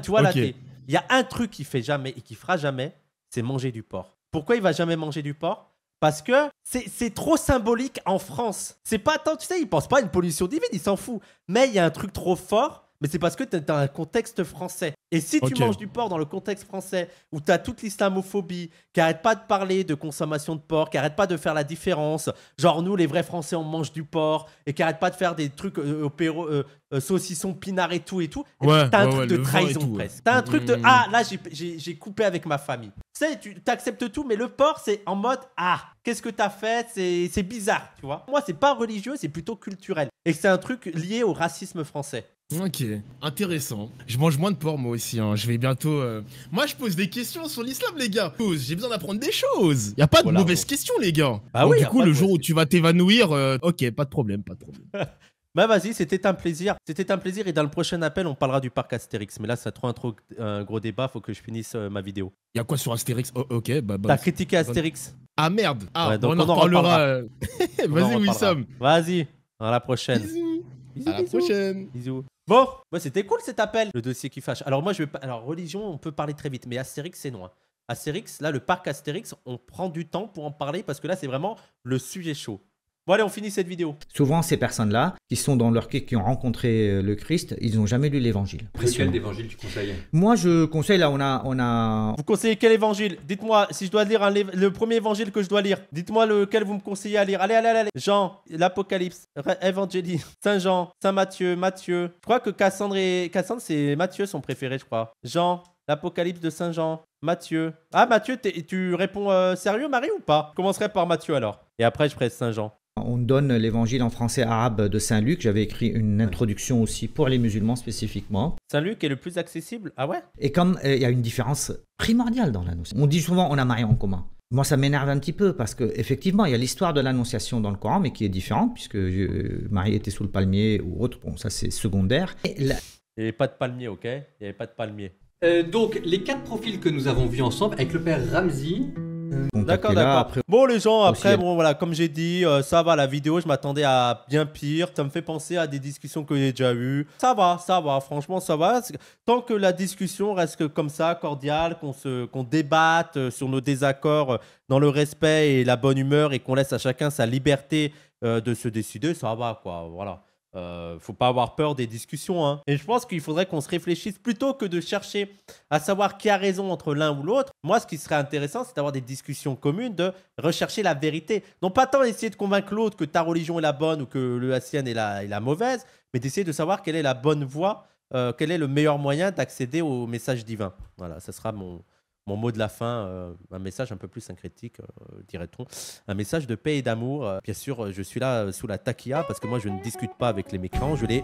tu vois, là, il y a un truc qui fait jamais et qui fera jamais, c'est manger du porc. Pourquoi il va jamais manger du porc Parce que c'est trop symbolique en France. C'est pas tant, tu sais, il pense pas à une pollution divine, il s'en fout. Mais il y a un truc trop fort mais c'est parce que tu un contexte français. Et si tu manges du porc dans le contexte français, où tu as toute l'islamophobie, qui arrête pas de parler de consommation de porc, qui arrête pas de faire la différence, genre nous, les vrais Français, on mange du porc, et qui arrête pas de faire des trucs euh, au opéro, euh, euh, saucisson, pinard et tout, et tout, t'as un truc de trahison tout, presque. T'as un mm, truc mm, de mm, Ah, là, j'ai coupé avec ma famille. Sais, tu t'acceptes tout, mais le porc, c'est en mode Ah, qu'est-ce que t'as fait C'est bizarre, tu vois. Moi, c'est pas religieux, c'est plutôt culturel. Et c'est un truc lié au racisme français. Ok, intéressant. Je mange moins de porc moi aussi, hein. je vais bientôt... Euh. Moi je pose des questions sur l'islam les gars. J'ai besoin d'apprendre des choses. Y a pas de mauvaises questions les gars. Bah du coup le jour où tu vas t'évanouir, euh, ok, pas de problème, pas de problème. *laughs* bah vas-y, c'était un plaisir. C'était un plaisir et dans le prochain appel on parlera du parc Astérix. Mais là ça trop un, un gros débat, faut que je finisse euh, ma vidéo. Y a quoi sur Astérix oh, Ok, bah... bah T'as critiqué Astérix Ah merde Ah, on, en reparlera. *laughs* Vas-y Wissam. Vas-y, à la prochaine. Bisous. à la prochaine. Bisous. Bon, bah, c'était cool cet appel, le dossier qui fâche. Alors moi, je vais pas... Alors religion, on peut parler très vite, mais Astérix, c'est noir. Hein. Astérix, là, le parc Astérix, on prend du temps pour en parler parce que là, c'est vraiment le sujet chaud. Bon allez, on finit cette vidéo. Souvent, ces personnes-là, qui sont dans leur qui ont rencontré euh, le Christ, ils n'ont jamais lu l'Évangile. Quel d'évangile tu conseilles Moi, je conseille là, on a, on a. Vous conseillez quel Évangile Dites-moi si je dois lire le premier Évangile que je dois lire. Dites-moi lequel vous me conseillez à lire. Allez, allez, allez. allez. Jean, l'Apocalypse, Évangélie, Saint Jean, Saint Matthieu, Matthieu. Je crois que Cassandre et Cassandre, c'est Matthieu son préféré, je crois. Jean, l'Apocalypse de Saint Jean, Matthieu. Ah Matthieu, tu réponds euh, sérieux Marie ou pas Je commencerai par Matthieu, alors. Et après je presse Saint Jean on donne l'évangile en français arabe de Saint Luc. J'avais écrit une introduction aussi pour les musulmans spécifiquement. Saint Luc est le plus accessible Ah ouais Et comme euh, il y a une différence primordiale dans l'annonciation, on dit souvent on a marié en commun. Moi, ça m'énerve un petit peu parce que effectivement, il y a l'histoire de l'annonciation dans le Coran, mais qui est différente puisque euh, Marie était sous le palmier ou autre. Bon, ça c'est secondaire. Et Il n'y avait pas de palmier, ok Il n'y avait pas de palmier. Euh, donc, les quatre profils que nous avons vus ensemble avec le père Ramzi, euh, d'accord, d'accord. Bon, les gens, après, bon, voilà, comme j'ai dit, euh, ça va, la vidéo, je m'attendais à bien pire. Ça me fait penser à des discussions que j'ai déjà eues. Ça va, ça va, franchement, ça va. Tant que la discussion reste comme ça, cordiale, qu'on se, qu'on débatte euh, sur nos désaccords dans le respect et la bonne humeur et qu'on laisse à chacun sa liberté de se décider, ça va, quoi. Voilà. Euh, faut pas avoir peur des discussions. Hein. Et je pense qu'il faudrait qu'on se réfléchisse plutôt que de chercher à savoir qui a raison entre l'un ou l'autre. Moi, ce qui serait intéressant, c'est d'avoir des discussions communes, de rechercher la vérité. Non pas tant essayer de convaincre l'autre que ta religion est la bonne ou que le, la sienne est la, la mauvaise, mais d'essayer de savoir quelle est la bonne voie, euh, quel est le meilleur moyen d'accéder au message divin. Voilà, ça sera mon, mon mot de la fin, euh, un message un peu plus syncrétique, euh, dirait-on, un message de paix et d'amour. Euh, bien sûr, je suis là sous la taquilla parce que moi, je ne discute pas avec les mécrans, je les